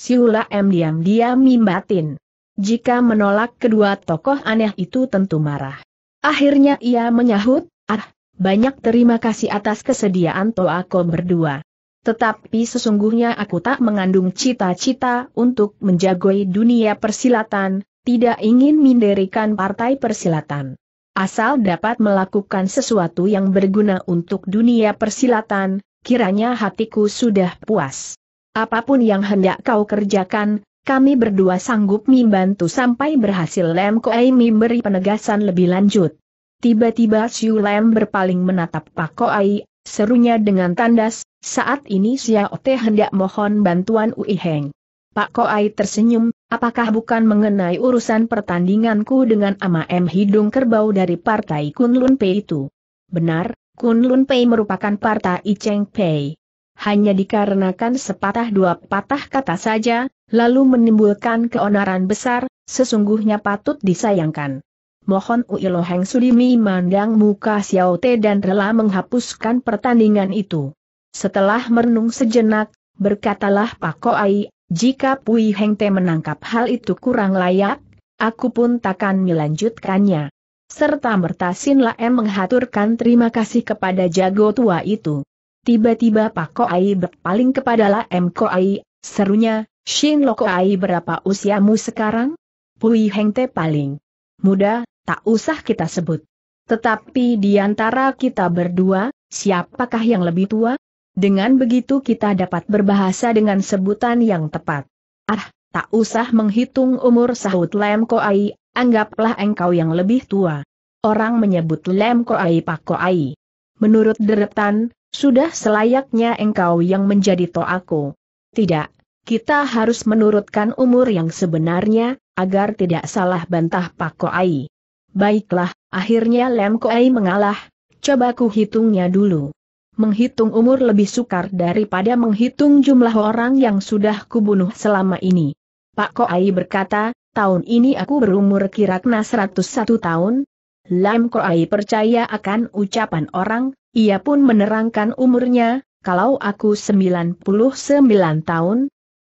Siula M diam-diam mimbatin. Jika menolak kedua tokoh aneh itu tentu marah. Akhirnya ia menyahut, ah, banyak terima kasih atas kesediaan Toako berdua. Tetapi sesungguhnya aku tak mengandung cita-cita untuk menjagoi dunia persilatan, tidak ingin mendirikan partai persilatan. Asal dapat melakukan sesuatu yang berguna untuk dunia persilatan, kiranya hatiku sudah puas. Apapun yang hendak kau kerjakan, kami berdua sanggup membantu sampai berhasil Lem Koei memberi penegasan lebih lanjut. Tiba-tiba Siu Lem berpaling menatap Pak Koei, serunya dengan tandas, saat ini Xiao Te hendak mohon bantuan Ui Heng. Pak Koai tersenyum, apakah bukan mengenai urusan pertandinganku dengan Ama M Hidung Kerbau dari Partai Kunlun Pei itu? Benar, Kunlun Pei merupakan partai Cheng Pei. Hanya dikarenakan sepatah dua patah kata saja, lalu menimbulkan keonaran besar, sesungguhnya patut disayangkan. Mohon Uiloheng Sudimi mandang muka Xiao Te dan rela menghapuskan pertandingan itu. Setelah merenung sejenak, berkatalah Pak Koai, jika Pui Heng Te menangkap hal itu kurang layak, aku pun takkan melanjutkannya. Serta merta Sin Laem menghaturkan terima kasih kepada jago tua itu. Tiba-tiba Pak Koai berpaling kepada Laem Koai, serunya, Shin Lo Koai berapa usiamu sekarang? Pui Heng Te paling muda, tak usah kita sebut. Tetapi di antara kita berdua, siapakah yang lebih tua? Dengan begitu kita dapat berbahasa dengan sebutan yang tepat. Ah, tak usah menghitung umur sahut Lem Koai, anggaplah engkau yang lebih tua. Orang menyebut Lem Koai Pak Koai. Menurut deretan, sudah selayaknya engkau yang menjadi toaku. Tidak, kita harus menurutkan umur yang sebenarnya, agar tidak salah bantah Pak Koai. Baiklah, akhirnya Lem Koai mengalah, coba ku hitungnya dulu menghitung umur lebih sukar daripada menghitung jumlah orang yang sudah kubunuh selama ini. Pak Koai berkata, tahun ini aku berumur kira-kira 101 tahun. Lam Koai percaya akan ucapan orang, ia pun menerangkan umurnya, kalau aku 99 tahun,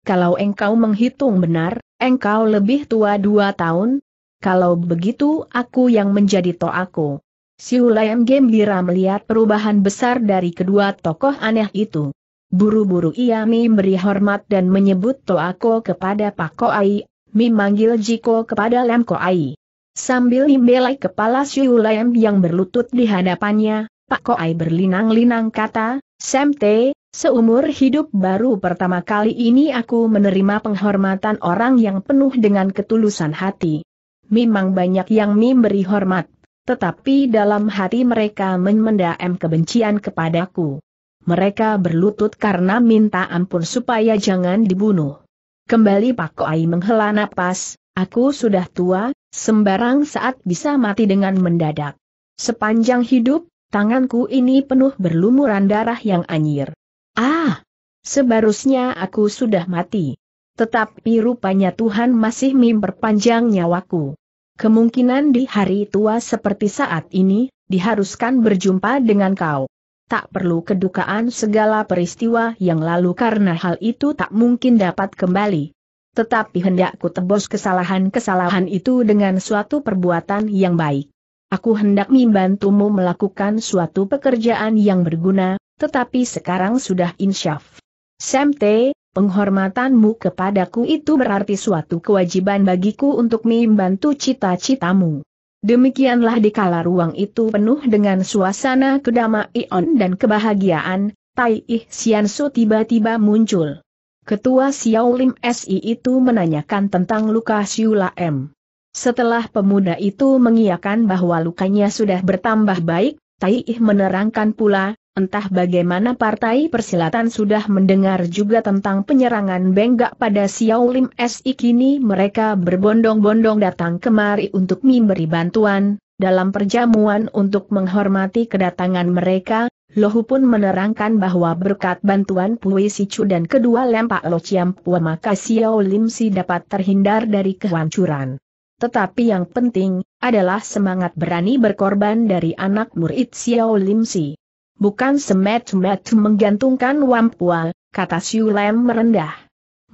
kalau engkau menghitung benar, engkau lebih tua dua tahun. Kalau begitu aku yang menjadi to aku. Siulayam gembira melihat perubahan besar dari kedua tokoh aneh itu. Buru-buru ia memberi hormat dan menyebut Toako kepada Pak Koai, memanggil Jiko kepada Lem Koai. Sambil membelai kepala Siulayam yang berlutut di hadapannya, Pak Koai berlinang-linang kata, Semte, seumur hidup baru pertama kali ini aku menerima penghormatan orang yang penuh dengan ketulusan hati. Memang banyak yang memberi hormat tetapi dalam hati mereka memendam kebencian kepadaku. Mereka berlutut karena minta ampun supaya jangan dibunuh. Kembali Pak Koai menghela napas, aku sudah tua, sembarang saat bisa mati dengan mendadak. Sepanjang hidup, tanganku ini penuh berlumuran darah yang anyir. Ah! Sebarusnya aku sudah mati. Tetapi rupanya Tuhan masih memperpanjang nyawaku. Kemungkinan di hari tua seperti saat ini, diharuskan berjumpa dengan kau. Tak perlu kedukaan segala peristiwa yang lalu karena hal itu tak mungkin dapat kembali. Tetapi hendakku tebus kesalahan-kesalahan itu dengan suatu perbuatan yang baik. Aku hendak membantumu melakukan suatu pekerjaan yang berguna, tetapi sekarang sudah insyaf. Semte, Penghormatanmu kepadaku itu berarti suatu kewajiban bagiku untuk membantu cita-citamu. Demikianlah dikala ruang itu penuh dengan suasana kedamaian dan kebahagiaan, Tai Ih Xiansu tiba-tiba muncul. Ketua Xiao Lim SI itu menanyakan tentang luka Siula M. Setelah pemuda itu mengiyakan bahwa lukanya sudah bertambah baik, Tai Ih menerangkan pula, Entah bagaimana Partai Persilatan sudah mendengar juga tentang penyerangan Benggak pada Xiao Lim SI kini mereka berbondong-bondong datang kemari untuk memberi bantuan, dalam perjamuan untuk menghormati kedatangan mereka, Lohu pun menerangkan bahwa berkat bantuan Pui Sichu dan kedua lempak Lo Pua maka Xiao Lim Si dapat terhindar dari kehancuran. Tetapi yang penting, adalah semangat berani berkorban dari anak murid Xiao Lim Si. Bukan semet-met menggantungkan wampual, kata Siu merendah.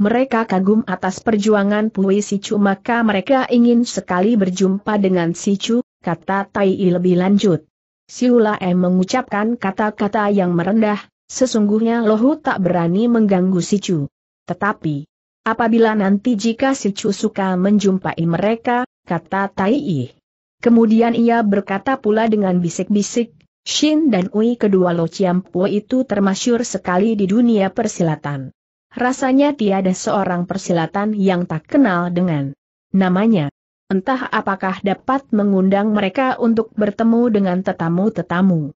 Mereka kagum atas perjuangan Pui Sicu maka mereka ingin sekali berjumpa dengan Sicu, kata Tai I lebih lanjut. Siu M mengucapkan kata-kata yang merendah, sesungguhnya Lohu tak berani mengganggu Sicu. Tetapi, apabila nanti jika Sicu suka menjumpai mereka, kata Tai I. Kemudian ia berkata pula dengan bisik-bisik, Shin dan Ui kedua Lo Chiam Po itu termasyur sekali di dunia persilatan. Rasanya tiada seorang persilatan yang tak kenal dengan namanya. Entah apakah dapat mengundang mereka untuk bertemu dengan tetamu-tetamu.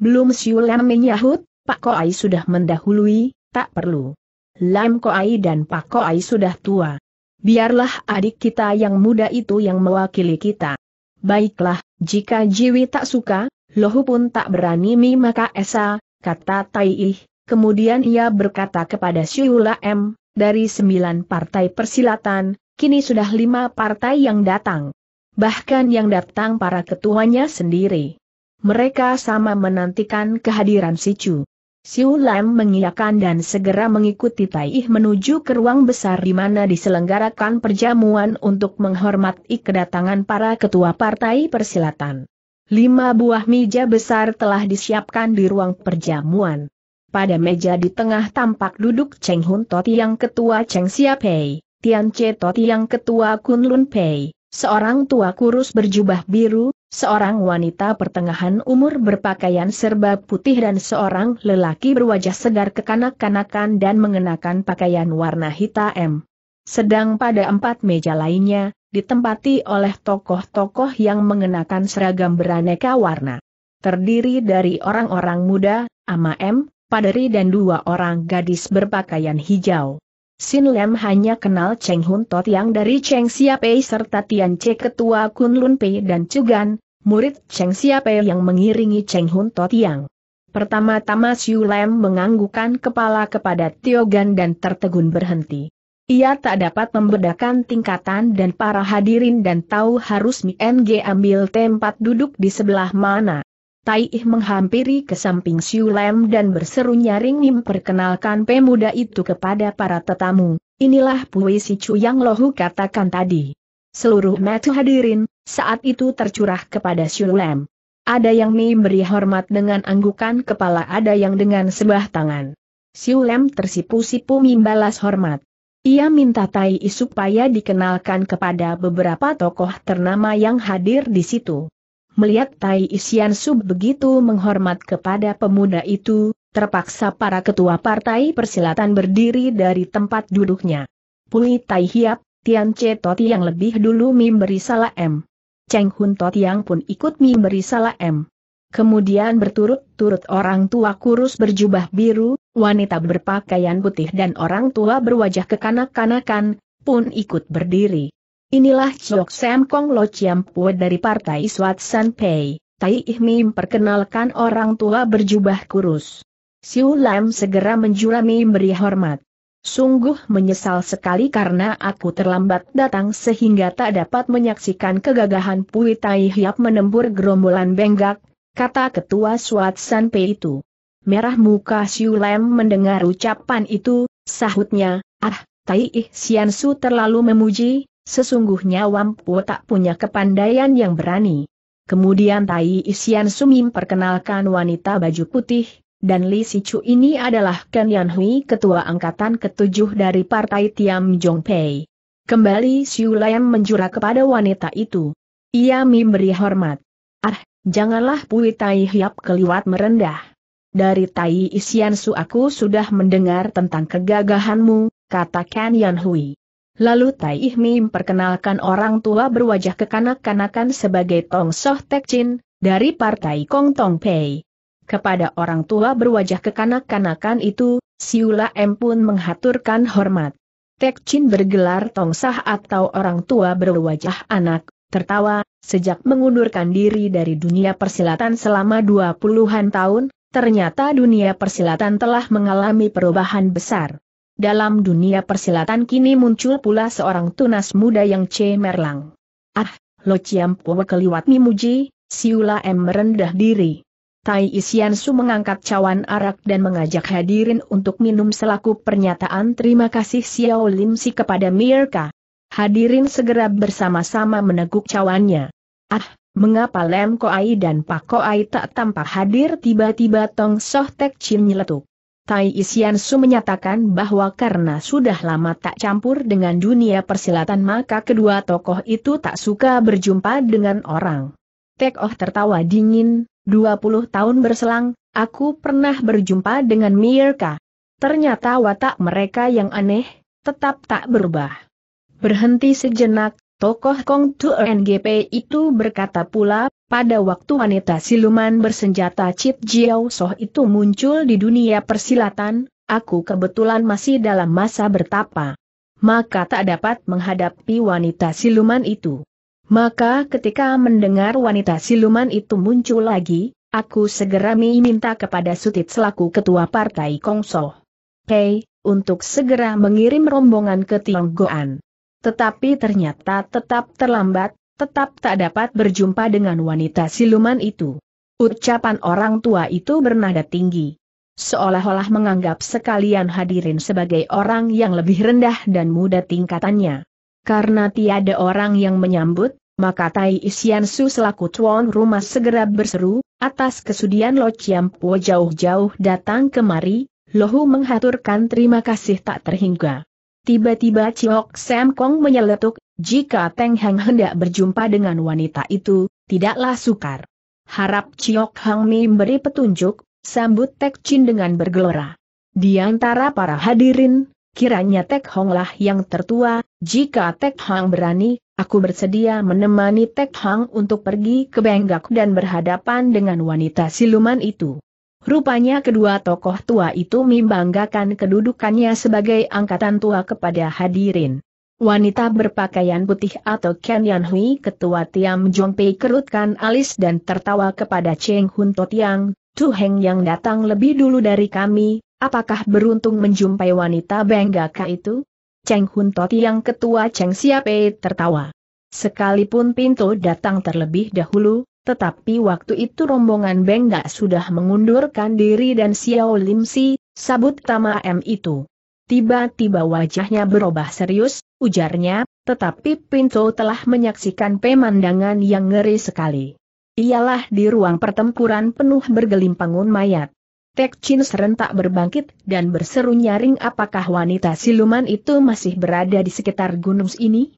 Belum Siu Lam menyahut, Pak Koai sudah mendahului, tak perlu. Lam Koai dan Pak Koai sudah tua. Biarlah adik kita yang muda itu yang mewakili kita. Baiklah, jika Jiwi tak suka, Lohu pun tak berani mi maka esa, kata Tai Kemudian ia berkata kepada Syuhula M, dari sembilan partai persilatan, kini sudah lima partai yang datang. Bahkan yang datang para ketuanya sendiri. Mereka sama menantikan kehadiran si Chu. Siu Lam mengiyakan dan segera mengikuti Taih menuju ke ruang besar di mana diselenggarakan perjamuan untuk menghormati kedatangan para ketua partai persilatan. Lima buah meja besar telah disiapkan di ruang perjamuan. Pada meja di tengah tampak duduk Cheng Hun Toti yang ketua Cheng Xia Pei, Tian Che Toti yang ketua Kun Lun Pei, seorang tua kurus berjubah biru, seorang wanita pertengahan umur berpakaian serba putih dan seorang lelaki berwajah segar kekanak-kanakan dan mengenakan pakaian warna hitam. Sedang pada empat meja lainnya, ditempati oleh tokoh-tokoh yang mengenakan seragam beraneka warna. Terdiri dari orang-orang muda, Ama M, Paderi dan dua orang gadis berpakaian hijau. Sin Lem hanya kenal Cheng Hun Tot yang dari Cheng Xiapei serta Tian Che ketua Kun Lun Pei dan Cugan, murid Cheng Xiapei yang mengiringi Cheng Hun Tot yang. Pertama-tama Siu Lem menganggukan kepala kepada Tiogan dan tertegun berhenti. Ia tak dapat membedakan tingkatan dan para hadirin dan tahu harus MNG ambil tempat duduk di sebelah mana. Taih menghampiri ke samping Siu Lem dan berseru nyaring memperkenalkan pemuda itu kepada para tetamu. Inilah puisi Chu yang Lohu katakan tadi. Seluruh metu hadirin, saat itu tercurah kepada Siu Lem. Ada yang memberi hormat dengan anggukan kepala ada yang dengan sebelah tangan. Siu Lem tersipu-sipu membalas hormat. Ia minta Tai I supaya dikenalkan kepada beberapa tokoh ternama yang hadir di situ. Melihat Tai Isian Sub begitu menghormat kepada pemuda itu, terpaksa para ketua partai persilatan berdiri dari tempat duduknya. Pui Tai Hiap, Tian Che Toti yang lebih dulu memberi salah M. Cheng Hun Toti yang pun ikut memberi salah M. Kemudian berturut-turut orang tua kurus berjubah biru, wanita berpakaian putih dan orang tua berwajah kekanak-kanakan, pun ikut berdiri. Inilah Chok Sam Kong Lo Chiam Pue dari Partai Swat San Pei, Tai Ihmi memperkenalkan orang tua berjubah kurus. Siu Lam segera menjurami beri hormat. Sungguh menyesal sekali karena aku terlambat datang sehingga tak dapat menyaksikan kegagahan Pui Tai Hiap menembur gerombolan benggak, kata ketua Swat San Pei itu. Merah muka Xiu Lem mendengar ucapan itu, sahutnya, ah, Tai Ih Sian Su terlalu memuji, sesungguhnya Wampu tak punya kepandaian yang berani. Kemudian Tai Sian Su memperkenalkan wanita baju putih, dan Li Si Chu ini adalah Ken Yan Hui ketua angkatan ketujuh dari partai Tiam Jong Pei. Kembali Siu Lem menjura kepada wanita itu. Ia memberi hormat. Ah, janganlah Pui Tai Hiap keliwat merendah. Dari Tai Su aku sudah mendengar tentang kegagahanmu, kata Ken Yan Hui. Lalu Tai Ihmi memperkenalkan orang tua berwajah kekanak-kanakan sebagai Tong Soh Tek Chin, dari partai Kong Tong Pei. Kepada orang tua berwajah kekanak-kanakan itu, Siula M pun menghaturkan hormat. Tek Chin bergelar Tong Sah atau orang tua berwajah anak, tertawa, sejak mengundurkan diri dari dunia persilatan selama dua puluhan tahun, ternyata dunia persilatan telah mengalami perubahan besar. Dalam dunia persilatan kini muncul pula seorang tunas muda yang cemerlang. Ah, Lo ciam Pua keliwat mimuji, Siula em merendah diri. Tai Su mengangkat cawan arak dan mengajak hadirin untuk minum selaku pernyataan terima kasih Xiao Lim Si kepada Mirka. Hadirin segera bersama-sama meneguk cawannya. Ah, Mengapa Lem Koai dan Pak Koai tak tampak hadir tiba-tiba Tong Soh Tek Chin nyeletuk? Tai Isian Su menyatakan bahwa karena sudah lama tak campur dengan dunia persilatan maka kedua tokoh itu tak suka berjumpa dengan orang. Tek Oh tertawa dingin, 20 tahun berselang, aku pernah berjumpa dengan Mirka. Ternyata watak mereka yang aneh, tetap tak berubah. Berhenti sejenak, Tokoh Kong Tu NGP itu berkata pula, pada waktu wanita siluman bersenjata Chip Jiao Soh itu muncul di dunia persilatan, aku kebetulan masih dalam masa bertapa. Maka tak dapat menghadapi wanita siluman itu. Maka ketika mendengar wanita siluman itu muncul lagi, aku segera meminta kepada Sutit selaku ketua partai Kongso. Hei, untuk segera mengirim rombongan ke Tionggoan. Tetapi ternyata tetap terlambat, tetap tak dapat berjumpa dengan wanita siluman itu. Ucapan orang tua itu bernada tinggi. Seolah-olah menganggap sekalian hadirin sebagai orang yang lebih rendah dan muda tingkatannya. Karena tiada orang yang menyambut, maka Tai Su selaku tuan rumah segera berseru, atas kesudian Lo Po jauh-jauh datang kemari, Lohu menghaturkan terima kasih tak terhingga. Tiba-tiba Chiok Sam Kong menyeletuk, jika Teng Hang hendak berjumpa dengan wanita itu, tidaklah sukar. Harap Chiok Hang Mi memberi petunjuk, sambut Tek Chin dengan bergelora. Di antara para hadirin, kiranya Tek Hong lah yang tertua, jika Tek Hang berani, aku bersedia menemani Tek Hang untuk pergi ke Benggak dan berhadapan dengan wanita siluman itu. Rupanya kedua tokoh tua itu membanggakan kedudukannya sebagai angkatan tua kepada hadirin. Wanita berpakaian putih atau Ken Yan Hui ketua Tiam Jong Pei kerutkan alis dan tertawa kepada Cheng Hun To Tiang, Tu Heng yang datang lebih dulu dari kami, apakah beruntung menjumpai wanita benggaka itu? Cheng Hun To Tiang ketua Cheng Siape tertawa. Sekalipun pintu datang terlebih dahulu, tetapi waktu itu rombongan Benggak sudah mengundurkan diri dan Xiao Lim Si, sabut Tama M itu. Tiba-tiba wajahnya berubah serius, ujarnya, tetapi Pinto telah menyaksikan pemandangan yang ngeri sekali. Ialah di ruang pertempuran penuh bergelimpangun mayat. Tek Chin serentak berbangkit dan berseru nyaring apakah wanita siluman itu masih berada di sekitar gunung ini?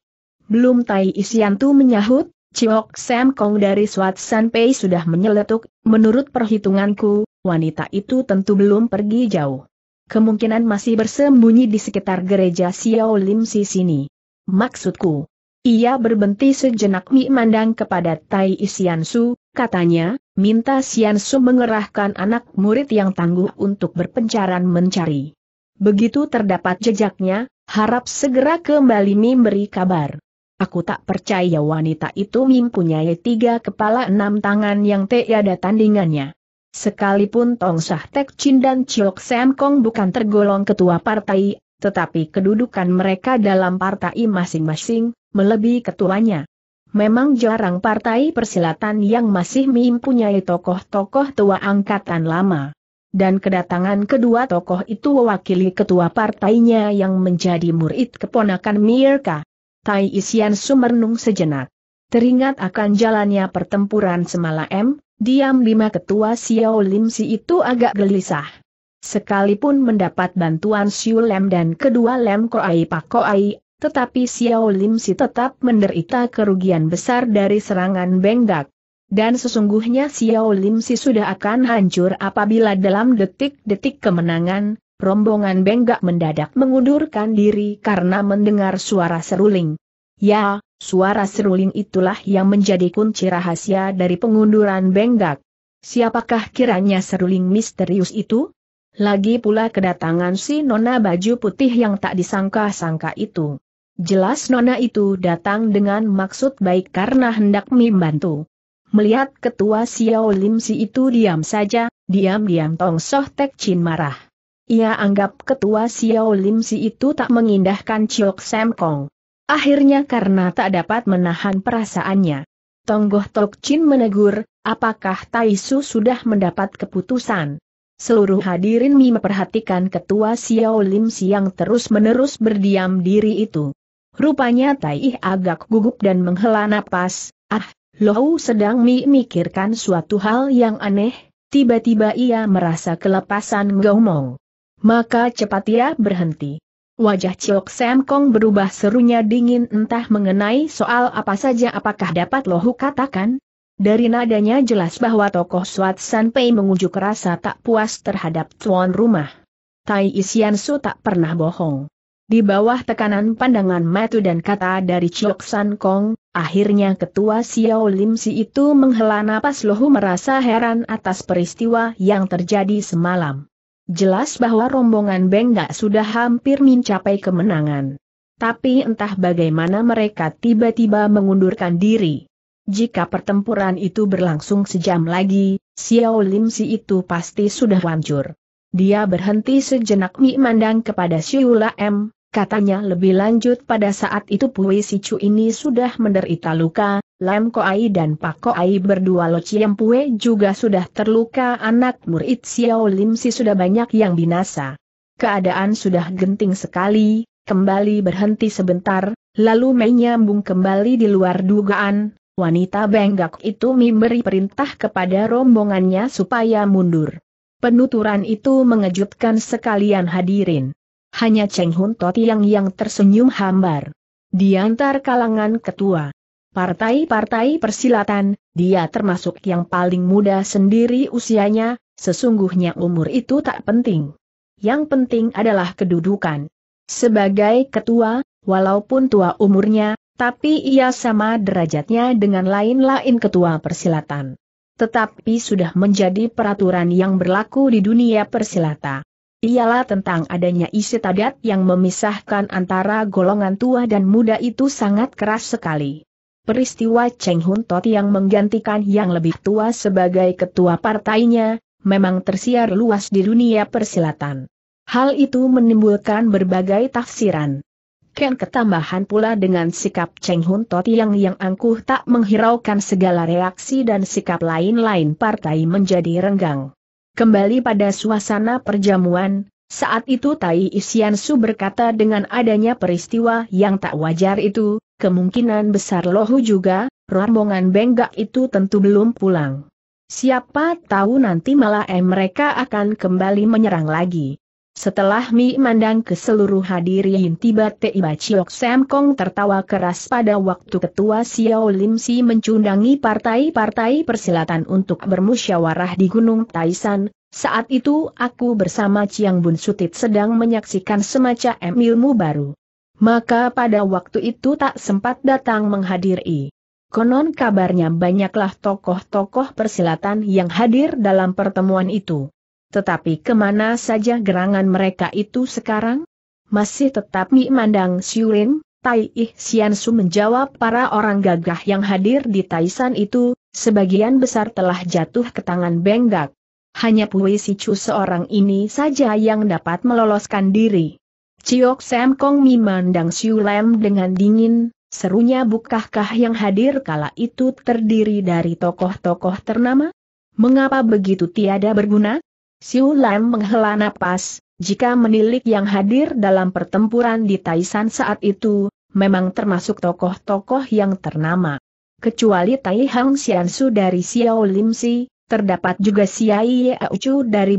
Belum Tai Isiantu menyahut, Chiok Sam Kong dari Swat San Pei sudah menyeletuk, menurut perhitunganku, wanita itu tentu belum pergi jauh. Kemungkinan masih bersembunyi di sekitar gereja Xiao Lim Si sini. Maksudku. Ia berbenti sejenak Mi mandang kepada Tai Isian Su, katanya, minta Sian Su mengerahkan anak murid yang tangguh untuk berpencaran mencari. Begitu terdapat jejaknya, harap segera kembali Mi beri kabar. Aku tak percaya wanita itu mempunyai tiga kepala enam tangan yang tiada tandingannya. Sekalipun Tong Sah Tek Chin dan Chiok Sam Kong bukan tergolong ketua partai, tetapi kedudukan mereka dalam partai masing-masing, melebihi ketuanya. Memang jarang partai persilatan yang masih mempunyai tokoh-tokoh tua angkatan lama. Dan kedatangan kedua tokoh itu mewakili ketua partainya yang menjadi murid keponakan Mirka. Tai Isian sumernung sejenak. Teringat akan jalannya pertempuran semalam, diam lima ketua Xiao Lim Si itu agak gelisah. Sekalipun mendapat bantuan Xiu Lem dan kedua Lem Koai Pak Koai, tetapi Xiao Lim Si tetap menderita kerugian besar dari serangan Benggak. Dan sesungguhnya Xiao Lim Si sudah akan hancur apabila dalam detik-detik kemenangan, rombongan Benggak mendadak mengundurkan diri karena mendengar suara seruling. Ya, suara seruling itulah yang menjadi kunci rahasia dari pengunduran Benggak. Siapakah kiranya seruling misterius itu? Lagi pula kedatangan si nona baju putih yang tak disangka-sangka itu. Jelas nona itu datang dengan maksud baik karena hendak membantu. Melihat ketua Xiao Lim Si itu diam saja, diam-diam Tong Soh Tek Chin marah. Ia anggap ketua Xiao Lim Si itu tak mengindahkan Chiok Sam Kong. Akhirnya karena tak dapat menahan perasaannya. Tonggoh Tok Chin menegur, apakah Tai Su sudah mendapat keputusan? Seluruh hadirin Mi memperhatikan ketua Xiao Lim Si yang terus-menerus berdiam diri itu. Rupanya Tai agak gugup dan menghela napas, ah, Lou sedang Mi mikirkan suatu hal yang aneh, tiba-tiba ia merasa kelepasan ngomong. Maka cepat ia berhenti. Wajah Chiok Sam Kong berubah serunya dingin entah mengenai soal apa saja apakah dapat Lohu katakan. Dari nadanya jelas bahwa tokoh Swat San Pei mengunjuk rasa tak puas terhadap tuan rumah. Tai Isian Su tak pernah bohong. Di bawah tekanan pandangan metu dan kata dari Chiok San Kong, akhirnya ketua Xiao Lim Si itu menghela napas Lohu merasa heran atas peristiwa yang terjadi semalam. Jelas bahwa rombongan Bengda sudah hampir mencapai kemenangan. Tapi entah bagaimana mereka tiba-tiba mengundurkan diri. Jika pertempuran itu berlangsung sejam lagi, Xiao Lim Si itu pasti sudah hancur. Dia berhenti sejenak memandang kepada Siula M, katanya lebih lanjut pada saat itu Pui Sicu ini sudah menderita luka, Lam Koai dan Pak Koai berdua Lo Chiem Pue juga sudah terluka anak murid Xiao Lim Si sudah banyak yang binasa. Keadaan sudah genting sekali, kembali berhenti sebentar, lalu menyambung kembali di luar dugaan, wanita benggak itu memberi perintah kepada rombongannya supaya mundur. Penuturan itu mengejutkan sekalian hadirin. Hanya Cheng Hun Toti yang yang tersenyum hambar. Di antar kalangan ketua, partai-partai persilatan, dia termasuk yang paling muda sendiri usianya, sesungguhnya umur itu tak penting. Yang penting adalah kedudukan. Sebagai ketua, walaupun tua umurnya, tapi ia sama derajatnya dengan lain-lain ketua persilatan. Tetapi sudah menjadi peraturan yang berlaku di dunia persilata. Ialah tentang adanya isi tadat yang memisahkan antara golongan tua dan muda itu sangat keras sekali peristiwa Cheng Hun Tot yang menggantikan yang lebih tua sebagai ketua partainya, memang tersiar luas di dunia persilatan. Hal itu menimbulkan berbagai tafsiran. Ken ketambahan pula dengan sikap Cheng Hun Tot yang yang angkuh tak menghiraukan segala reaksi dan sikap lain-lain partai menjadi renggang. Kembali pada suasana perjamuan, saat itu Tai Su berkata dengan adanya peristiwa yang tak wajar itu, kemungkinan besar Lohu juga, rombongan Benggak itu tentu belum pulang. Siapa tahu nanti malah eh mereka akan kembali menyerang lagi. Setelah Mi mandang ke seluruh hadirin tiba-tiba Chiok Sam Kong tertawa keras pada waktu ketua Xiao Lim Si mencundangi partai-partai persilatan untuk bermusyawarah di Gunung Taishan saat itu aku bersama Chiang Bun Sutit sedang menyaksikan semacam ilmu baru. Maka pada waktu itu tak sempat datang menghadiri. Konon kabarnya banyaklah tokoh-tokoh persilatan yang hadir dalam pertemuan itu. Tetapi kemana saja gerangan mereka itu sekarang? Masih tetap Mi Mandang Siulin, Tai Ih Sian menjawab para orang gagah yang hadir di Taisan itu, sebagian besar telah jatuh ke tangan Benggak. Hanya Pui Chu seorang ini saja yang dapat meloloskan diri. Ciok Sam Kong memandang Siu Lam dengan dingin, serunya bukahkah yang hadir kala itu terdiri dari tokoh-tokoh ternama? Mengapa begitu tiada berguna? Siu Lam menghela napas, jika menilik yang hadir dalam pertempuran di Taisan saat itu, memang termasuk tokoh-tokoh yang ternama. Kecuali Tai Hang Xiansu dari Xiao Lim Si, Terdapat juga Siai Aucu dari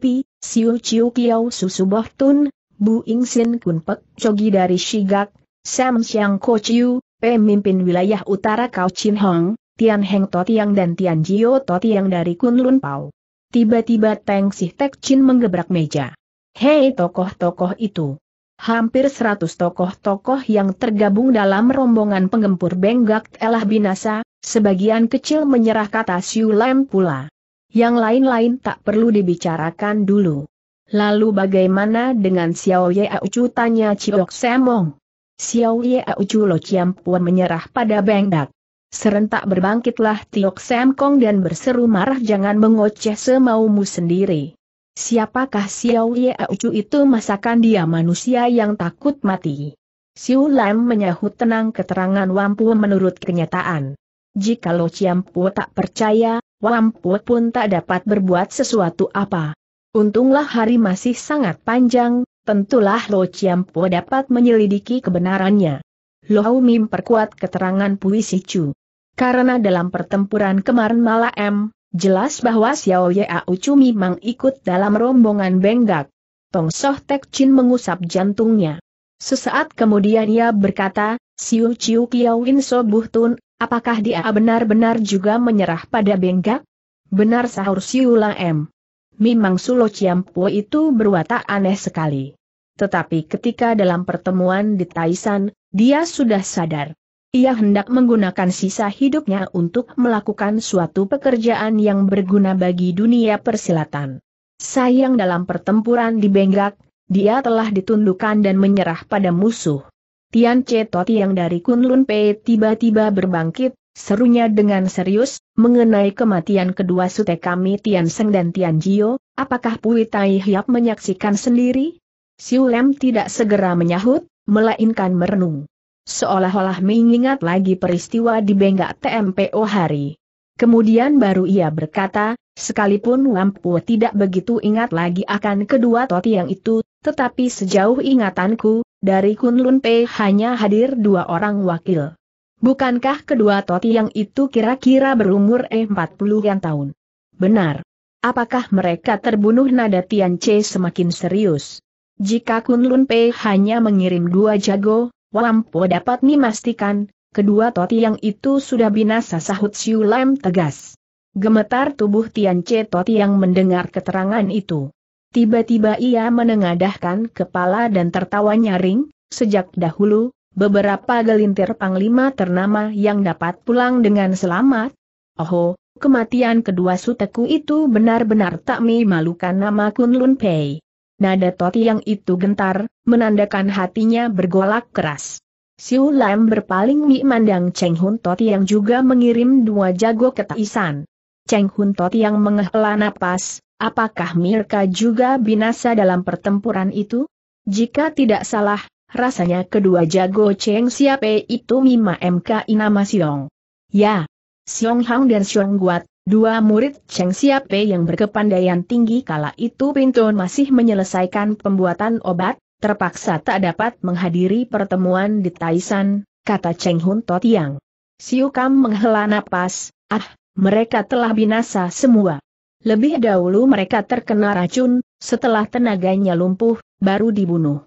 Pi, Siu Chiu Kiao Susu Bohtun, Bu Ing Sin Kun Pek Chogi dari Shigak, Sam Siang Ko Chiu, pemimpin wilayah utara Kau Chin Hong, Tian Heng Tiang dan Tian Jio Tiang dari Kun Lun Pau. Tiba-tiba Teng Sih Tek Chin menggebrak meja. Hei tokoh-tokoh itu. Hampir seratus tokoh-tokoh yang tergabung dalam rombongan penggempur Benggak telah binasa, sebagian kecil menyerah kata Siu Lem pula. Yang lain-lain tak perlu dibicarakan dulu. Lalu bagaimana dengan Xiao Ye Aucu tanya Ciok Semong? Xiao Ye Aucu Lo Chiam Puan menyerah pada Benggak. Serentak berbangkitlah Tiok Semkong dan berseru marah jangan mengoceh semaumu sendiri. Siapakah Xiao Ye Ucu itu masakan dia manusia yang takut mati? Siu Lam menyahut tenang keterangan Wampu menurut kenyataan. Jikalau Ciampu tak percaya, Wampu pun tak dapat berbuat sesuatu apa. Untunglah hari masih sangat panjang, tentulah Lo Ciampu dapat menyelidiki kebenarannya. Lo Hau Mim perkuat keterangan Pui Sicu. Karena dalam pertempuran kemarin malam, Jelas bahwa Xiao Yao Chu memang ikut dalam rombongan Benggak. Tong Soh Tek Chin mengusap jantungnya. Sesaat kemudian ia berkata, Siu Chiu Win So Buhtun, apakah dia benar-benar juga menyerah pada Benggak? Benar sahur Siu La M. Memang Sulo Ciampo itu berwatak aneh sekali. Tetapi ketika dalam pertemuan di Taisan, dia sudah sadar. Ia hendak menggunakan sisa hidupnya untuk melakukan suatu pekerjaan yang berguna bagi dunia persilatan. Sayang dalam pertempuran di Benggak, dia telah ditundukkan dan menyerah pada musuh. Tian Cetoti yang dari Kunlun Pei tiba-tiba berbangkit, serunya dengan serius, mengenai kematian kedua sute kami Tian Seng dan Tian Jio, apakah Pui Tai Hiap menyaksikan sendiri? Siulem tidak segera menyahut, melainkan merenung. Seolah-olah mengingat lagi peristiwa di Benggak TMPO hari. Kemudian baru ia berkata, sekalipun Wampu tidak begitu ingat lagi akan kedua toti yang itu, tetapi sejauh ingatanku, dari Kunlun P hanya hadir dua orang wakil. Bukankah kedua toti yang itu kira-kira berumur eh 40-an tahun? Benar. Apakah mereka terbunuh nada Tian C semakin serius? Jika Kunlun P hanya mengirim dua jago, Wampo dapat memastikan, kedua Toti yang itu sudah binasa sahut Siu Lam tegas. Gemetar tubuh Tian Che Toti yang mendengar keterangan itu. Tiba-tiba ia menengadahkan kepala dan tertawa nyaring, sejak dahulu, beberapa gelintir panglima ternama yang dapat pulang dengan selamat. Oho, kematian kedua suteku itu benar-benar tak memalukan nama Kun Lun Pei. Nada Toti yang itu gentar, menandakan hatinya bergolak keras. Siu Lam berpaling memandang Cheng Hun Tot yang juga mengirim dua jago ke Taisan. Cheng Hun Tot yang menghela napas, apakah Mirka juga binasa dalam pertempuran itu? Jika tidak salah, rasanya kedua jago Cheng Siape itu Mima MK Inama Siong. Ya, Siong Hang dan Siong Guat, dua murid Cheng Siape yang berkepandaian tinggi kala itu pintu masih menyelesaikan pembuatan obat, terpaksa tak dapat menghadiri pertemuan di Taisan, kata Cheng Hun Tot Yang. Siu Kam menghela napas, ah, mereka telah binasa semua. Lebih dahulu mereka terkena racun, setelah tenaganya lumpuh, baru dibunuh.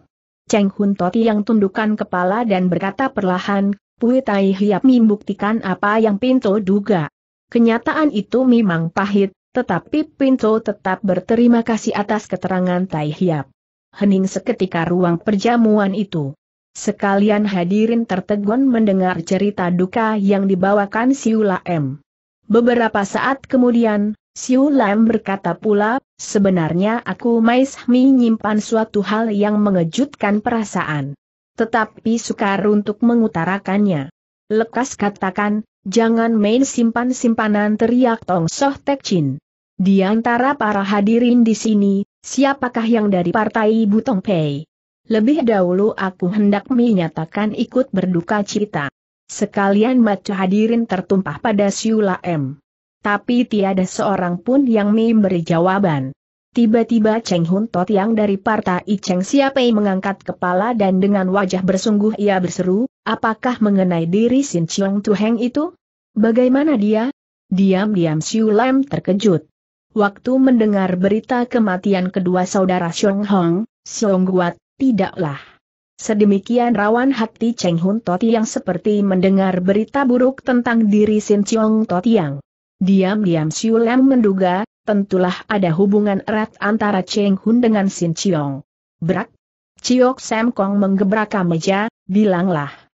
Cheng Hun Tot Yang tundukkan kepala dan berkata perlahan, Pui Tai Hiap membuktikan apa yang Pinto duga. Kenyataan itu memang pahit, tetapi Pinto tetap berterima kasih atas keterangan Tai Hiap hening seketika ruang perjamuan itu. Sekalian hadirin tertegun mendengar cerita duka yang dibawakan Siula M. Beberapa saat kemudian, Siula M berkata pula, sebenarnya aku Maishmi nyimpan suatu hal yang mengejutkan perasaan. Tetapi sukar untuk mengutarakannya. Lekas katakan, jangan main simpan-simpanan teriak Tong Soh Tek Chin. Di antara para hadirin di sini, Siapakah yang dari partai Ibu Tong Pei? Lebih dahulu aku hendak menyatakan ikut berduka cita. Sekalian mata hadirin tertumpah pada Siula M. Tapi tiada seorang pun yang memberi jawaban. Tiba-tiba Cheng Hun Tot yang dari partai Cheng Siapai mengangkat kepala dan dengan wajah bersungguh ia berseru, apakah mengenai diri Sin Chiong Tu Heng itu? Bagaimana dia? Diam-diam Siu Lam terkejut. Waktu mendengar berita kematian kedua saudara Xiong Hong, Xiong Guat, tidaklah. Sedemikian rawan hati Cheng Hun Toti yang seperti mendengar berita buruk tentang diri Sin Xiong yang. Diam-diam Siu Lam menduga, tentulah ada hubungan erat antara Cheng Hun dengan Sin Xiong. Brak! Ciok Sam Kong menggebrak meja, bilanglah.